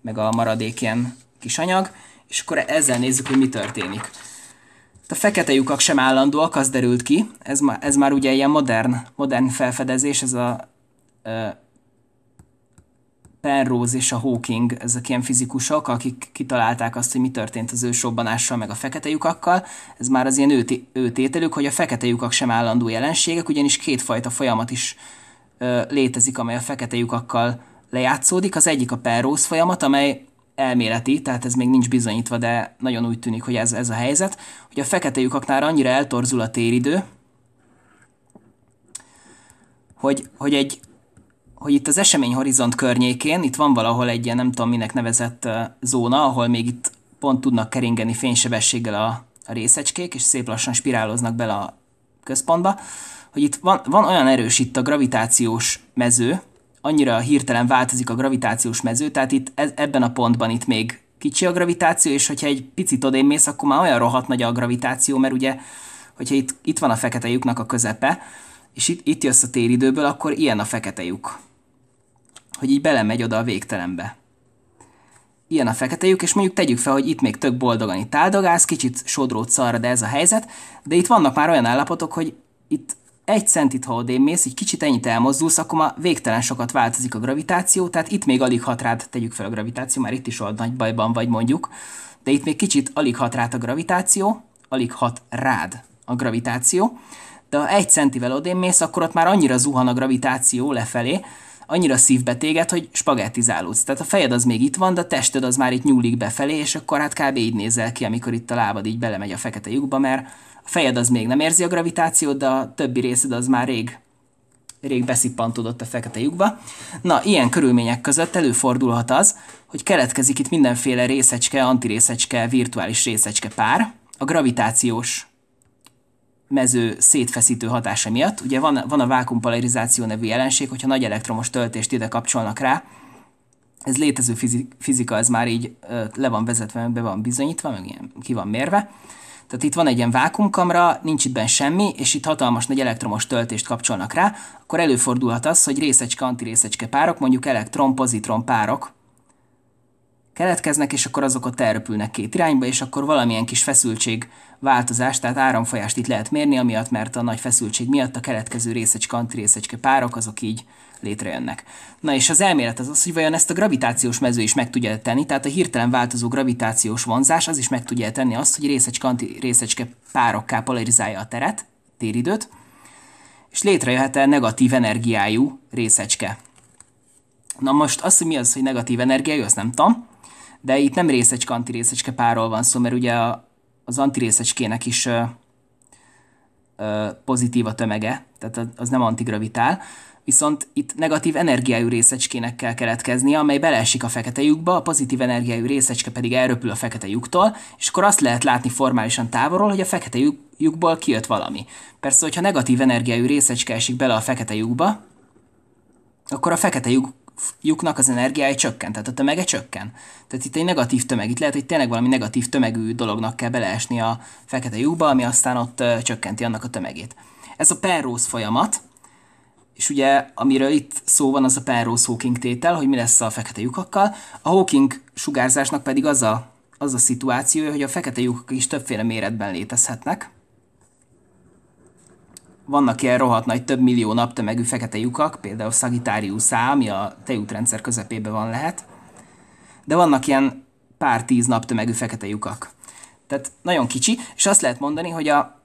meg a maradék ilyen kis anyag, és akkor ezzel nézzük, hogy mi történik. A fekete lyukak sem állandóak, az derült ki, ez, ma, ez már ugye ilyen modern, modern felfedezés, ez a ö, Penrose és a Hawking, ezek ilyen fizikusok, akik kitalálták azt, hogy mi történt az ősrobbanással, meg a fekete lyukakkal. Ez már az ilyen őt, őtételük, hogy a fekete lyukak sem állandó jelenségek, ugyanis kétfajta folyamat is létezik, amely a fekete lyukakkal lejátszódik. Az egyik a Penrose folyamat, amely elméleti, tehát ez még nincs bizonyítva, de nagyon úgy tűnik, hogy ez, ez a helyzet, hogy a fekete lyukaknál annyira eltorzul a téridő, hogy, hogy, egy, hogy itt az eseményhorizont környékén, itt van valahol egy ilyen nem tudom minek nevezett zóna, ahol még itt pont tudnak keringeni fénysebességgel a, a részecskék, és szép lassan spiráloznak bele a központba, hogy itt van, van olyan erős itt a gravitációs mező, annyira hirtelen változik a gravitációs mező, tehát itt ez, ebben a pontban itt még kicsi a gravitáció, és hogyha egy picit odébb mész, akkor már olyan rohadt nagy a gravitáció, mert ugye, hogyha itt, itt van a fekete lyuknak a közepe, és itt, itt jössz a téridőből, akkor ilyen a fekete lyuk. Hogy így belemegy oda a végtelenbe. Ilyen a fekete lyuk, és mondjuk tegyük fel, hogy itt még tök boldogan itt áldogálsz, kicsit sodrót szarra, de ez a helyzet, de itt vannak már olyan állapotok, hogy itt egy centit, ha odébb mész, egy kicsit ennyit elmozdulsz, akkor már végtelen sokat változik a gravitáció, tehát itt még alig hat rád, tegyük fel a gravitáció, már itt is olyan nagy bajban vagy mondjuk, de itt még kicsit alig hat rád a gravitáció, alig hat rád a gravitáció, de ha egy centivel odébb mész, akkor ott már annyira zuhan a gravitáció lefelé, annyira szívbe téged, hogy spagettizálódsz. Tehát a fejed az még itt van, de a tested az már itt nyúlik befelé, és akkor hát kb. így nézel ki, amikor itt a lábad így belemegy a fekete lyukba, mert a fejed az még nem érzi a gravitációt, de a többi részed az már rég rég beszippantódott a fekete lyukba. Na, ilyen körülmények között előfordulhat az, hogy keletkezik itt mindenféle részecske, antirészecske, virtuális részecske pár, a gravitációs mező szétfeszítő hatása miatt. Ugye van, van a vákumpolarizáció nevű jelenség, hogyha nagy elektromos töltést ide kapcsolnak rá, ez létező fizika, ez már így le van vezetve, be van bizonyítva, meg ilyen ki van mérve tehát itt van egy ilyen vákumkamra, nincs itt benne semmi, és itt hatalmas nagy elektromos töltést kapcsolnak rá, akkor előfordulhat az, hogy részecske-antirészecske párok, mondjuk elektron-pozitron párok keletkeznek, és akkor azok ott elröpülnek két irányba, és akkor valamilyen kis feszültség változást, tehát áramfolyást itt lehet mérni, amiatt, mert a nagy feszültség miatt a keletkező részecske-antirészecske párok azok így létrejönnek. Na és az elmélet az az, hogy vajon ezt a gravitációs mező is meg tudja tenni, tehát a hirtelen változó gravitációs vonzás az is meg tudja tenni azt, hogy részecske, részecske párokká polarizálja a teret, téridőt, és létrejöhet -e negatív energiájú részecske. Na most az, hogy mi az, hogy negatív energiájú, azt nem tudom, de itt nem részecske, antirészecske párról van szó, mert ugye az antirészecskének is ö, ö, pozitív a tömege, tehát az nem antigravitál, Viszont itt negatív energiájú részecskének kell keletkeznie, amely beleesik a fekete lyukba, a pozitív energiájú részecske pedig elröpül a fekete lyuktól, és akkor azt lehet látni formálisan távolról, hogy a fekete lyuk, lyukból kijött valami. Persze, hogyha negatív energiájú részecske esik bele a fekete lyukba, akkor a fekete lyuk lyuknak az energiája csökken, tehát a tömege csökken. Tehát itt egy negatív tömeg, itt lehet, hogy tényleg valami negatív tömegű dolognak kell beleesni a fekete lyukba, ami aztán ott csökkenti annak a tömegét. Ez a Penrose folyamat, és ugye amiről itt szó van, az a Penrose Hawking tétel, hogy mi lesz a fekete lyukakkal. A Hawking sugárzásnak pedig az a, az a szituáció, hogy a fekete lyukak is többféle méretben létezhetnek. Vannak ilyen rohadt nagy, több millió naptömegű fekete lyukak, például Sagittarius A, ami a tejútrendszer közepében van lehet, de vannak ilyen pár tíz naptömegű fekete lyukak. Tehát nagyon kicsi, és azt lehet mondani, hogy a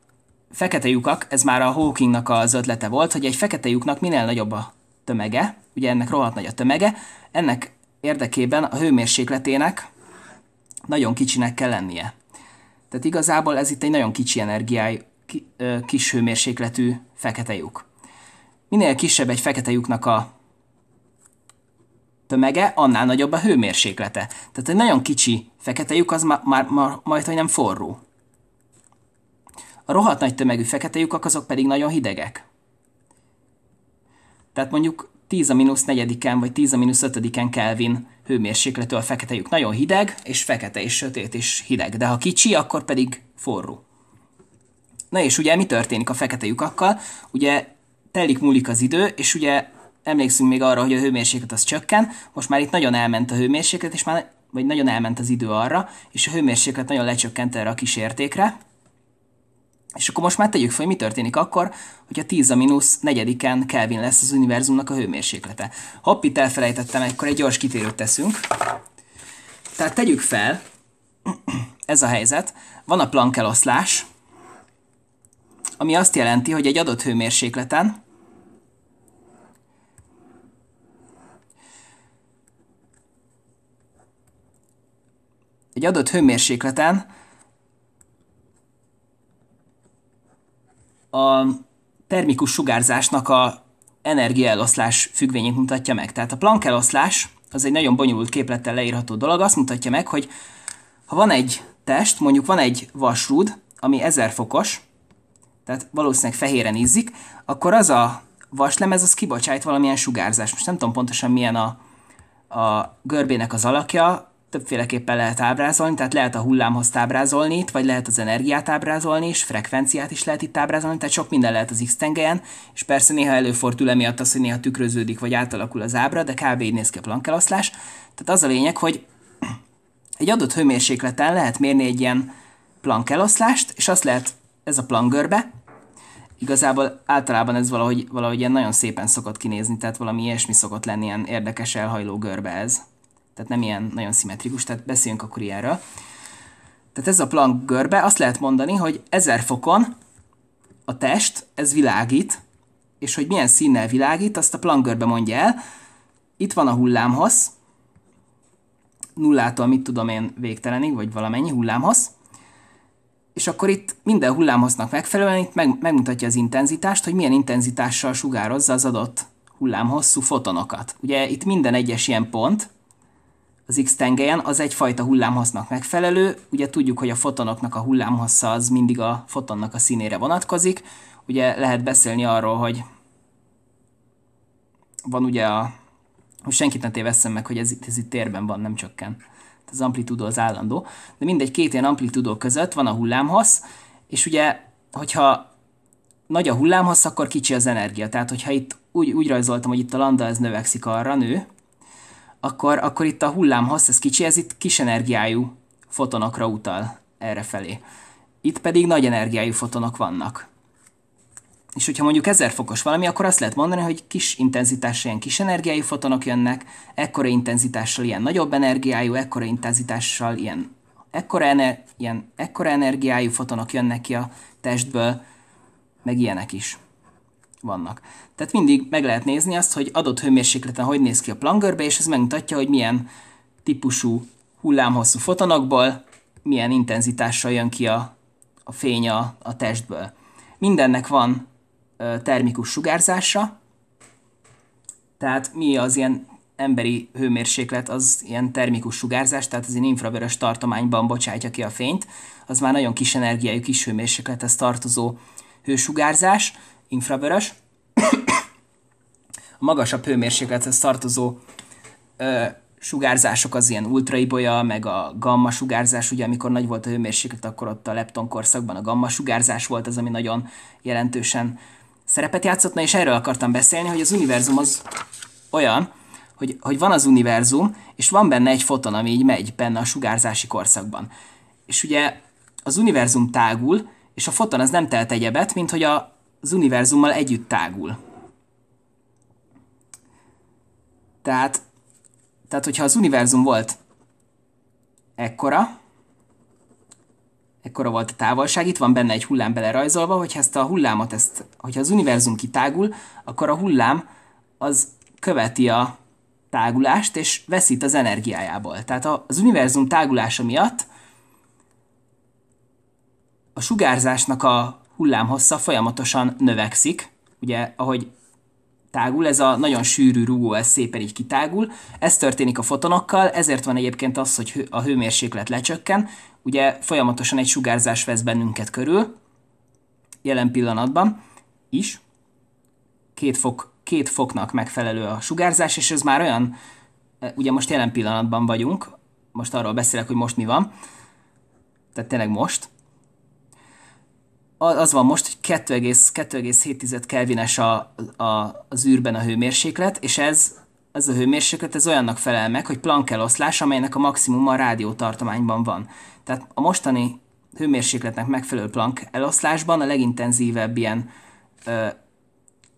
fekete lyukak, ez már a Hawkingnak az ötlete volt, hogy egy fekete lyuknak minél nagyobb a tömege, ugye ennek rohadt nagy a tömege, ennek érdekében a hőmérsékletének nagyon kicsinek kell lennie. Tehát igazából ez itt egy nagyon kicsi energiájú, kis hőmérsékletű fekete lyuk. Minél kisebb egy fekete lyuknak a tömege, annál nagyobb a hőmérséklete. Tehát egy nagyon kicsi fekete lyuk az már, már, már majd, hogy nem forró. A rohadt nagy tömegű fekete lyukak azok pedig nagyon hidegek. Tehát mondjuk 10 a mínusz negyediken vagy 10 a mínusz ötödiken Kelvin hőmérsékletű a fekete lyuk. Nagyon hideg, és fekete és sötét is hideg, de ha kicsi, akkor pedig forró. Na és ugye mi történik a fekete lyukakkal? Ugye telik múlik az idő, és ugye emlékszünk még arra, hogy a hőmérséklet az csökken, most már itt nagyon elment a hőmérséklet, és már, vagy nagyon elment az idő arra, és a hőmérséklet nagyon lecsökkent erre a kísértékre, és akkor most már tegyük fel, hogy mi történik akkor, hogy a 10 a mínusz negyediken Kelvin lesz az univerzumnak a hőmérséklete. Hoppit elfelejtettem, akkor egy gyors kitérőt teszünk. Tehát tegyük fel, ez a helyzet, van a Planck eloszlás, ami azt jelenti, hogy egy adott hőmérsékleten egy adott hőmérsékleten a termikus sugárzásnak a energiaeloszlás függvényét mutatja meg. Tehát a Planck eloszlás az egy nagyon bonyolult képlettel leírható dolog, azt mutatja meg, hogy ha van egy test, mondjuk van egy vasrúd, ami 1000 fokos, tehát valószínűleg fehéren ízik, akkor az a vaslemez az kibocsájt valamilyen sugárzást. Most nem tudom pontosan milyen a, a görbének az alakja, többféleképpen lehet ábrázolni, tehát lehet a hullámhoz ábrázolni vagy lehet az energiát ábrázolni, és frekvenciát is lehet itt ábrázolni, tehát sok minden lehet az x tengelyen, és persze néha előfordul emiatt az, hogy néha tükröződik, vagy átalakul az ábra, de kb. így néz ki a plankeloszlás. Tehát az a lényeg, hogy egy adott hőmérsékleten lehet mérni egy ilyen plankeloszlást, és azt lehet ez a görbe. igazából általában ez valahogy, valahogy ilyen nagyon szépen szokott kinézni, tehát valami ilyesmi szokott lenni, ilyen érdekes elhajló görbe ez. Tehát nem ilyen nagyon szimmetrikus, tehát beszéljünk akkor ilyenről. Tehát ez a Planck görbe, azt lehet mondani, hogy 1000 fokon a test, ez világít, és hogy milyen színnel világít, azt a Planck görbe mondja el. Itt van a hullámhossz, nullától mit tudom én végtelenig, vagy valamennyi hullámhoz, és akkor itt minden hullámhossznak megfelelően itt meg, megmutatja az intenzitást, hogy milyen intenzitással sugározza az adott hullámhosszú fotonokat. Ugye itt minden egyes ilyen pont, az X tengelyen, az egyfajta hullámhossznak megfelelő. Ugye tudjuk, hogy a fotonoknak a hullámhossza az mindig a fotonnak a színére vonatkozik. Ugye lehet beszélni arról, hogy van ugye a... Most senkit ne tévesszem meg, hogy ez itt, ez itt térben van, nem csökken. Hát az amplitúdó az állandó. De mindegy, két ilyen amplitúdó között van a hullámhossz, és ugye, hogyha nagy a hullámhossz, akkor kicsi az energia. Tehát, hogyha itt úgy, úgy rajzoltam, hogy itt a lambda ez növekszik arra, nő, akkor, akkor itt a hossz, ez kicsi, ez itt kis energiájú fotonokra utal erre felé. Itt pedig nagy energiájú fotonok vannak. És hogyha mondjuk 1000 fokos valami, akkor azt lehet mondani, hogy kis intenzitással ilyen kis energiájú fotonok jönnek, ekkora intenzitással ilyen nagyobb energiájú, ekkora intenzitással ilyen ekkora, ener- ilyen ekkora energiájú fotonok jönnek ki a testből, meg ilyenek is vannak. Tehát mindig meg lehet nézni azt, hogy adott hőmérsékleten hogy néz ki a plangörbe, és ez megmutatja, hogy milyen típusú hullámhosszú fotonokból milyen intenzitással jön ki a, a fény a, a testből. Mindennek van ö, termikus sugárzása, tehát mi az ilyen emberi hőmérséklet, az ilyen termikus sugárzás, tehát az ilyen infravörös tartományban bocsátja ki a fényt, az már nagyon kis energiájú, kis hőmérséklethez tartozó hősugárzás, infravörös. a magasabb hőmérséklethez tartozó ö, sugárzások az ilyen ultraibolya, meg a gamma sugárzás, ugye amikor nagy volt a hőmérséklet, akkor ott a lepton korszakban a gamma sugárzás volt az, ami nagyon jelentősen szerepet játszott, na és erről akartam beszélni, hogy az univerzum az olyan, hogy, hogy van az univerzum, és van benne egy foton, ami így megy benne a sugárzási korszakban. És ugye az univerzum tágul, és a foton az nem telt egyebet, mint hogy a az univerzummal együtt tágul. Tehát, tehát hogyha az univerzum volt ekkora, ekkora volt a távolság, itt van benne egy hullám belerajzolva, hogyha ezt a hullámot, ezt, hogyha az univerzum kitágul, akkor a hullám az követi a tágulást, és veszít az energiájából. Tehát az univerzum tágulása miatt a sugárzásnak a hullámhossza folyamatosan növekszik, ugye ahogy tágul, ez a nagyon sűrű rugó, ez szépen így kitágul. Ez történik a fotonokkal, ezért van egyébként az, hogy a hőmérséklet lecsökken, ugye folyamatosan egy sugárzás vesz bennünket körül, jelen pillanatban is. Két, fok, két foknak megfelelő a sugárzás, és ez már olyan, e, ugye most jelen pillanatban vagyunk, most arról beszélek, hogy most mi van, tehát tényleg most, az van most, hogy 2,7 kelvines a, a, az űrben a hőmérséklet, és ez, ez a hőmérséklet ez olyannak felel meg, hogy Planck eloszlás, amelynek a maximum a rádió tartományban van. Tehát a mostani hőmérsékletnek megfelelő Planck eloszlásban a legintenzívebb ilyen ö,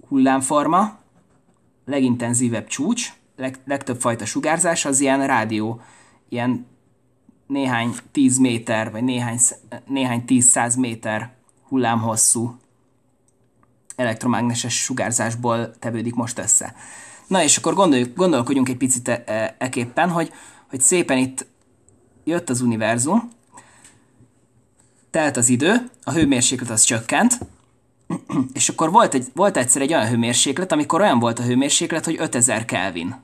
hullámforma, legintenzívebb csúcs, leg, legtöbb fajta sugárzás az ilyen rádió, ilyen néhány tíz méter, vagy néhány, néhány tíz száz méter hullámhosszú elektromágneses sugárzásból tevődik most össze. Na és akkor gondoljuk, gondolkodjunk egy picit e, e- eképpen, hogy, hogy szépen itt jött az univerzum, telt az idő, a hőmérséklet az csökkent, és akkor volt, egy, volt egyszer egy olyan hőmérséklet, amikor olyan volt a hőmérséklet, hogy 5000 Kelvin.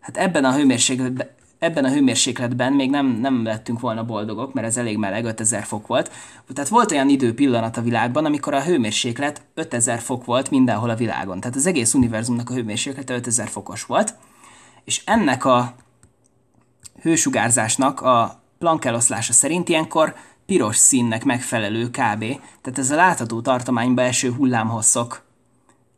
Hát ebben a hőmérsékletben, ebben a hőmérsékletben még nem, nem lettünk volna boldogok, mert ez elég meleg, 5000 fok volt. Tehát volt olyan idő pillanat a világban, amikor a hőmérséklet 5000 fok volt mindenhol a világon. Tehát az egész univerzumnak a hőmérséklete 5000 fokos volt. És ennek a hősugárzásnak a Planck eloszlása szerint ilyenkor piros színnek megfelelő kb. Tehát ez a látható tartományba eső hullámhosszok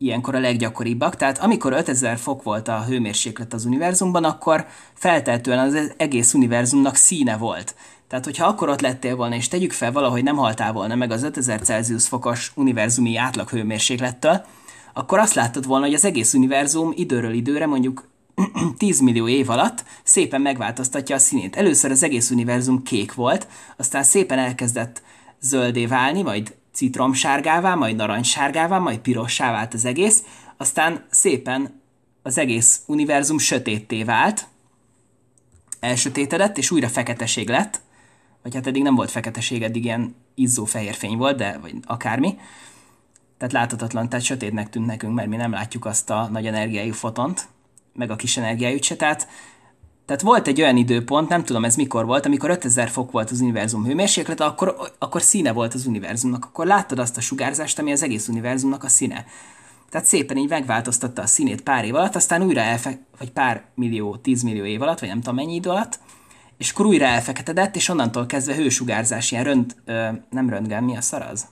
ilyenkor a leggyakoribbak. Tehát amikor 5000 fok volt a hőmérséklet az univerzumban, akkor felteltően az egész univerzumnak színe volt. Tehát, hogyha akkor ott lettél volna, és tegyük fel valahogy nem haltál volna meg az 5000 Celsius fokos univerzumi átlag hőmérséklettől, akkor azt láttad volna, hogy az egész univerzum időről időre mondjuk 10 millió év alatt szépen megváltoztatja a színét. Először az egész univerzum kék volt, aztán szépen elkezdett zöldé válni, majd citromsárgává, majd narancssárgává, majd pirossá vált az egész, aztán szépen az egész univerzum sötétté vált, elsötétedett, és újra feketeség lett, vagy hát eddig nem volt feketeség, eddig ilyen izzó fehér fény volt, de vagy akármi. Tehát láthatatlan, tehát sötétnek tűnt nekünk, mert mi nem látjuk azt a nagy energiájú fotont, meg a kis energiájú csetát. tehát tehát volt egy olyan időpont, nem tudom ez mikor volt, amikor 5000 fok volt az univerzum hőmérséklete, akkor, akkor színe volt az univerzumnak, akkor láttad azt a sugárzást, ami az egész univerzumnak a színe. Tehát szépen így megváltoztatta a színét pár év alatt, aztán újra elfek, vagy pár millió, tízmillió év alatt, vagy nem tudom mennyi idő alatt, és akkor újra elfeketedett, és onnantól kezdve hősugárzás, ilyen rönt, ö, nem röntgen, mi a szaraz?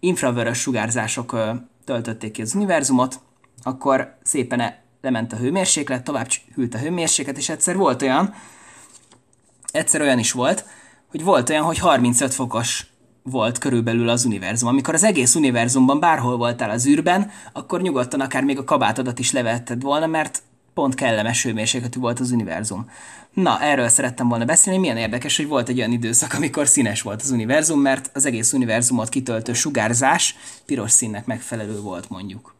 Infravörös sugárzások ö, töltötték ki az univerzumot, akkor szépen e- lement a hőmérséklet, tovább hűlt a hőmérséklet, és egyszer volt olyan, egyszer olyan is volt, hogy volt olyan, hogy 35 fokos volt körülbelül az univerzum. Amikor az egész univerzumban bárhol voltál az űrben, akkor nyugodtan akár még a kabátodat is levetted volna, mert pont kellemes hőmérsékletű volt az univerzum. Na, erről szerettem volna beszélni, milyen érdekes, hogy volt egy olyan időszak, amikor színes volt az univerzum, mert az egész univerzumot kitöltő sugárzás piros színnek megfelelő volt mondjuk.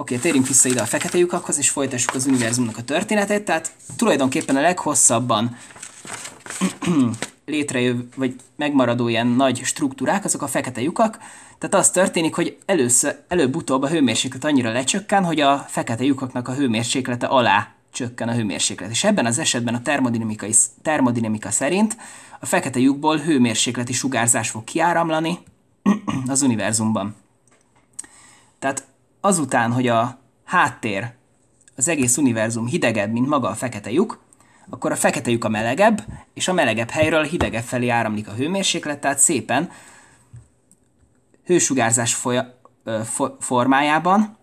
Oké, okay, térjünk vissza ide a fekete lyukakhoz, és folytassuk az univerzumnak a történetét. Tehát tulajdonképpen a leghosszabban létrejövő, vagy megmaradó ilyen nagy struktúrák, azok a fekete lyukak. Tehát az történik, hogy először, előbb-utóbb a hőmérséklet annyira lecsökken, hogy a fekete lyukaknak a hőmérséklete alá csökken a hőmérséklet. És ebben az esetben a termodinamikai, termodinamika szerint a fekete lyukból hőmérsékleti sugárzás fog kiáramlani az univerzumban. Tehát azután, hogy a háttér, az egész univerzum hidegebb, mint maga a fekete lyuk, akkor a fekete lyuk a melegebb, és a melegebb helyről hidegebb felé áramlik a hőmérséklet, tehát szépen hősugárzás folya, ö, fo- formájában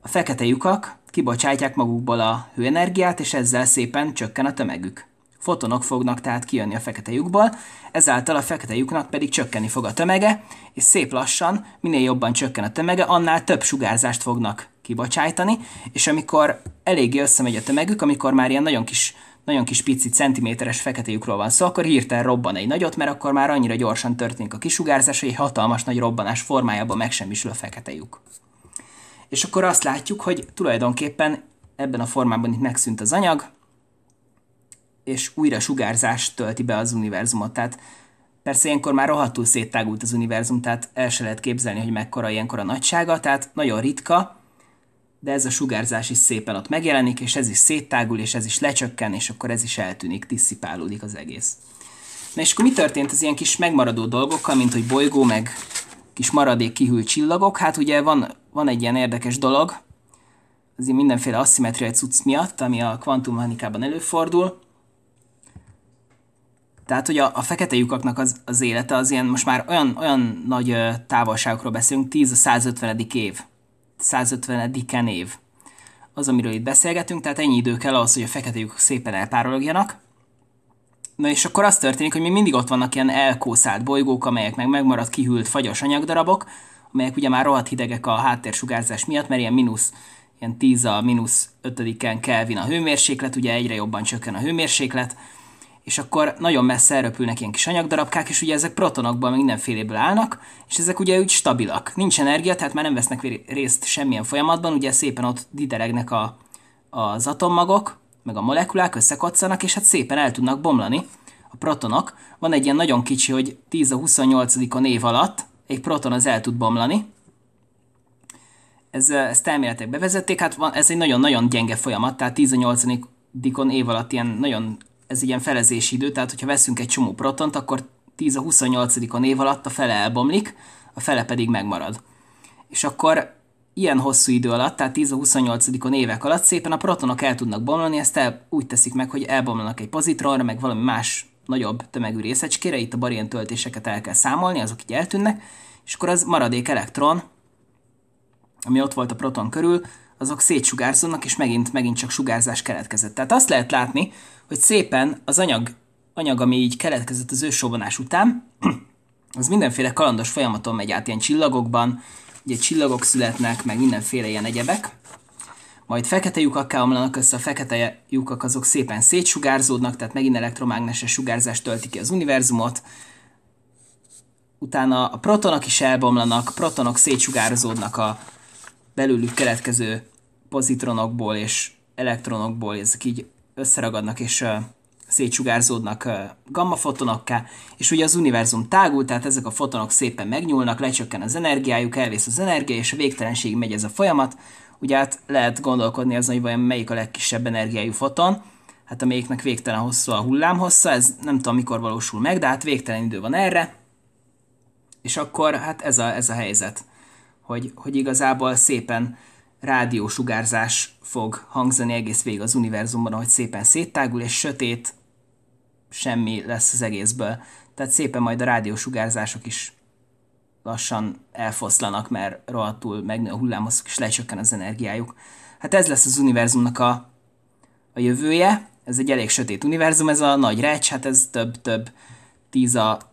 a fekete lyukak kibocsátják magukból a hőenergiát, és ezzel szépen csökken a tömegük fotonok fognak tehát kijönni a fekete lyukból, ezáltal a fekete lyuknak pedig csökkenni fog a tömege, és szép lassan, minél jobban csökken a tömege, annál több sugárzást fognak kibocsájtani, és amikor eléggé összemegy a tömegük, amikor már ilyen nagyon kis nagyon kis pici centiméteres fekete lyukról van szó, szóval akkor hirtelen robban egy nagyot, mert akkor már annyira gyorsan történik a kisugárzás, hogy egy hatalmas nagy robbanás formájában megsemmisül a fekete lyuk. És akkor azt látjuk, hogy tulajdonképpen ebben a formában itt megszűnt az anyag, és újra sugárzás tölti be az univerzumot. Tehát persze ilyenkor már rohadtul széttágult az univerzum, tehát el se lehet képzelni, hogy mekkora ilyenkor a nagysága, tehát nagyon ritka, de ez a sugárzás is szépen ott megjelenik, és ez is széttágul, és ez is lecsökken, és akkor ez is eltűnik, disszipálódik az egész. Na és akkor mi történt az ilyen kis megmaradó dolgokkal, mint hogy bolygó, meg kis maradék kihűlt csillagok? Hát ugye van, van egy ilyen érdekes dolog, az ilyen mindenféle asszimetriai cucc miatt, ami a kvantummechanikában előfordul, tehát, hogy a, a fekete lyukaknak az, az élete az ilyen, most már olyan, olyan nagy távolságokról beszélünk, 10 a 150. év, 150. év az, amiről itt beszélgetünk, tehát ennyi idő kell ahhoz, hogy a fekete lyukok szépen elpárologjanak. Na és akkor az történik, hogy még mindig ott vannak ilyen elkószált bolygók, amelyek meg megmaradt kihűlt fagyos anyagdarabok, amelyek ugye már rohadt hidegek a háttérsugárzás miatt, mert ilyen mínusz, ilyen 10 a mínusz 5-en Kelvin a hőmérséklet, ugye egyre jobban csökken a hőmérséklet, és akkor nagyon messze elröpülnek ilyen kis anyagdarabkák, és ugye ezek protonokban, meg mindenféléből állnak, és ezek ugye úgy stabilak. Nincs energia, tehát már nem vesznek részt semmilyen folyamatban, ugye szépen ott dideregnek a, az atommagok, meg a molekulák összekoccanak, és hát szépen el tudnak bomlani a protonok. Van egy ilyen nagyon kicsi, hogy 10 a 28 név alatt egy proton az el tud bomlani. Ez, eh, ezt elméletek bevezették, hát van, ez egy nagyon-nagyon gyenge folyamat, tehát 18 év alatt ilyen nagyon ez ilyen felezési idő, tehát hogyha veszünk egy csomó protont, akkor 10 a 28 név alatt a fele elbomlik, a fele pedig megmarad. És akkor ilyen hosszú idő alatt, tehát 10 a 28 évek alatt szépen a protonok el tudnak bomlani, ezt el, úgy teszik meg, hogy elbomlanak egy pozitronra, meg valami más nagyobb tömegű részecskére, itt a barien töltéseket el kell számolni, azok így eltűnnek, és akkor az maradék elektron, ami ott volt a proton körül, azok szétsugárzódnak, és megint, megint csak sugárzás keletkezett. Tehát azt lehet látni, hogy szépen az anyag, anyag ami így keletkezett az ősrobbanás után, az mindenféle kalandos folyamaton megy át ilyen csillagokban, ugye csillagok születnek, meg mindenféle ilyen egyebek. Majd fekete lyukakká omlanak össze, a fekete lyukak azok szépen szétsugárzódnak, tehát megint elektromágneses sugárzás tölti ki az univerzumot. Utána a protonok is elbomlanak, protonok szétsugárzódnak a belőlük keletkező pozitronokból és elektronokból, ezek így összeragadnak és szétsugárzódnak fotonokká, és ugye az univerzum tágul, tehát ezek a fotonok szépen megnyúlnak, lecsökken az energiájuk, elvész az energia, és a végtelenség megy ez a folyamat. Ugye hát lehet gondolkodni azon, hogy vajon melyik a legkisebb energiájú foton, hát amelyiknek végtelen hosszú a hullámhossza, ez nem tudom mikor valósul meg, de hát végtelen idő van erre, és akkor hát ez a, ez a helyzet, hogy, hogy igazából szépen rádiósugárzás fog hangzani egész végig az univerzumban, ahogy szépen széttágul, és sötét semmi lesz az egészből. Tehát szépen majd a rádiósugárzások is lassan elfoszlanak, mert rohadtul megnő a hullámhosszuk, és lecsökken az energiájuk. Hát ez lesz az univerzumnak a, a jövője. Ez egy elég sötét univerzum, ez a nagy recs, hát ez több-több tíz a,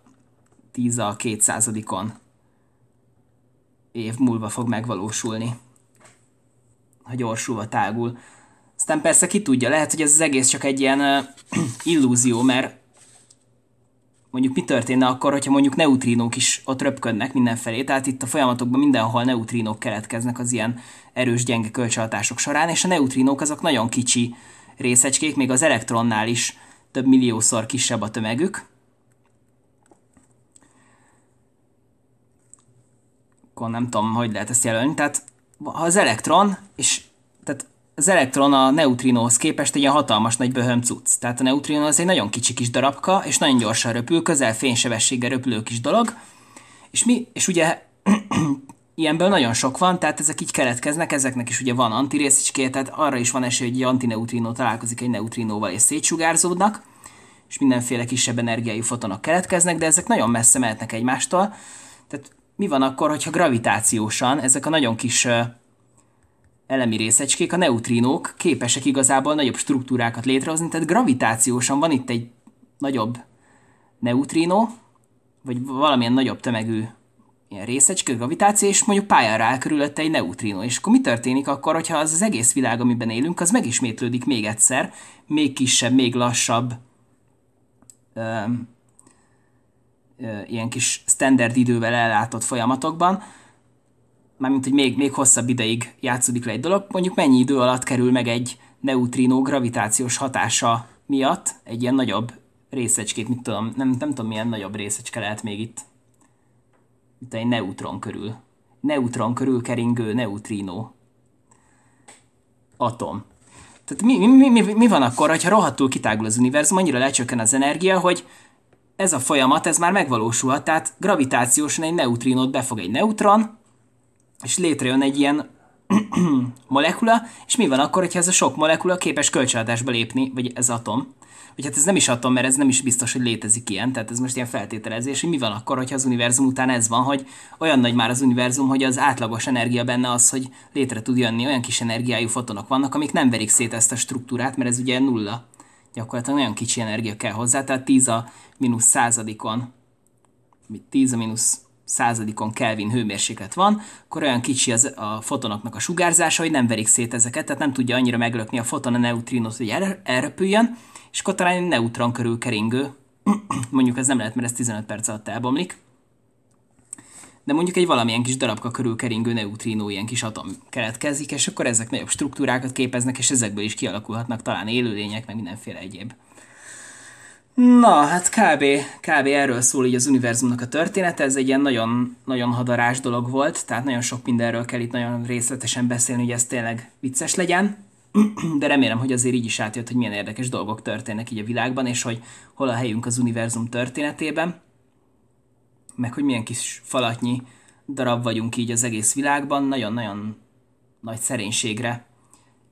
tíz a kétszázadikon év múlva fog megvalósulni ha gyorsulva tágul. Aztán persze ki tudja, lehet, hogy ez az egész csak egy ilyen uh, illúzió, mert mondjuk mi történne akkor, hogyha mondjuk neutrinók is ott röpködnek mindenfelé, tehát itt a folyamatokban mindenhol neutrinók keletkeznek az ilyen erős-gyenge kölcsönhatások során, és a neutrinók azok nagyon kicsi részecskék, még az elektronnál is több milliószor kisebb a tömegük. Akkor nem tudom, hogy lehet ezt jelölni, tehát az elektron, és tehát az elektron a neutrinóhoz képest egy ilyen hatalmas nagy böhöm cucc. Tehát a neutrinó az egy nagyon kicsi kis darabka, és nagyon gyorsan röpül, közel fénysebességgel röpülő kis dolog. És mi, és ugye ilyenből nagyon sok van, tehát ezek így keletkeznek, ezeknek is ugye van antirészicskéje, tehát arra is van esély, hogy egy antineutrinó találkozik egy neutrinóval és szétsugárzódnak, és mindenféle kisebb energiájú fotonok keletkeznek, de ezek nagyon messze mehetnek egymástól. Tehát mi van akkor, hogyha gravitációsan ezek a nagyon kis elemi részecskék, a neutrinók képesek igazából nagyobb struktúrákat létrehozni, tehát gravitációsan van itt egy nagyobb neutrinó, vagy valamilyen nagyobb tömegű ilyen részecske, gravitáció, és mondjuk pályára áll körülötte egy neutrinó. És akkor mi történik akkor, hogyha az, az egész világ, amiben élünk, az megismétlődik még egyszer, még kisebb, még lassabb ilyen kis standard idővel ellátott folyamatokban, mármint, hogy még, még hosszabb ideig játszódik le egy dolog, mondjuk mennyi idő alatt kerül meg egy neutrino gravitációs hatása miatt egy ilyen nagyobb részecskét, mit tudom, nem, nem tudom milyen nagyobb részecske lehet még itt. Itt egy neutron körül. Neutron körül keringő neutrino atom. Tehát mi, mi, mi, mi van akkor, ha rohadtul kitágul az univerzum, annyira lecsökken az energia, hogy, ez a folyamat, ez már megvalósulhat, tehát gravitációsan egy neutrinót befog egy neutron, és létrejön egy ilyen molekula, és mi van akkor, hogyha ez a sok molekula képes kölcsönhatásba lépni, vagy ez atom? Vagy hát ez nem is atom, mert ez nem is biztos, hogy létezik ilyen, tehát ez most ilyen feltételezés, hogy mi van akkor, hogyha az univerzum után ez van, hogy olyan nagy már az univerzum, hogy az átlagos energia benne az, hogy létre tud jönni, olyan kis energiájú fotonok vannak, amik nem verik szét ezt a struktúrát, mert ez ugye nulla gyakorlatilag nagyon kicsi energia kell hozzá, tehát 10 a mínusz századikon, 10 a mínusz századikon Kelvin hőmérséklet van, akkor olyan kicsi az a fotonoknak a sugárzása, hogy nem verik szét ezeket, tehát nem tudja annyira meglökni a foton a neutrinot, hogy el, elrepüljön, és akkor talán egy neutron körül keringő, mondjuk ez nem lehet, mert ez 15 perc alatt elbomlik, de mondjuk egy valamilyen kis darabka körül keringő neutrinó ilyen kis atom keletkezik, és akkor ezek nagyobb struktúrákat képeznek, és ezekből is kialakulhatnak talán élőlények, meg mindenféle egyéb. Na, hát kb. kb. erről szól így az univerzumnak a története, ez egy ilyen nagyon, nagyon hadarás dolog volt, tehát nagyon sok mindenről kell itt nagyon részletesen beszélni, hogy ez tényleg vicces legyen, de remélem, hogy azért így is átjött, hogy milyen érdekes dolgok történnek így a világban, és hogy hol a helyünk az univerzum történetében meg hogy milyen kis falatnyi darab vagyunk így az egész világban, nagyon-nagyon nagy szerénységre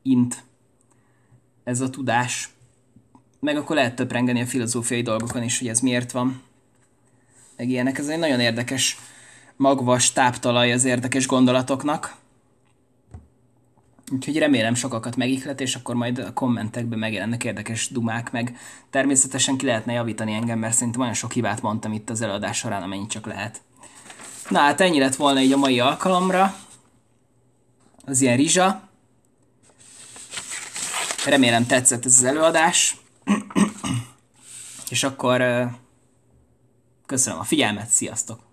int ez a tudás. Meg akkor lehet töprengeni a filozófiai dolgokon is, hogy ez miért van. Meg ilyenek, ez egy nagyon érdekes magvas táptalaj az érdekes gondolatoknak. Úgyhogy remélem sokakat megihlet, és akkor majd a kommentekben megjelennek érdekes dumák, meg természetesen ki lehetne javítani engem, mert szerintem olyan sok hibát mondtam itt az előadás során, amennyit csak lehet. Na hát ennyi lett volna így a mai alkalomra. Az ilyen rizsa. Remélem tetszett ez az előadás. és akkor köszönöm a figyelmet, sziasztok!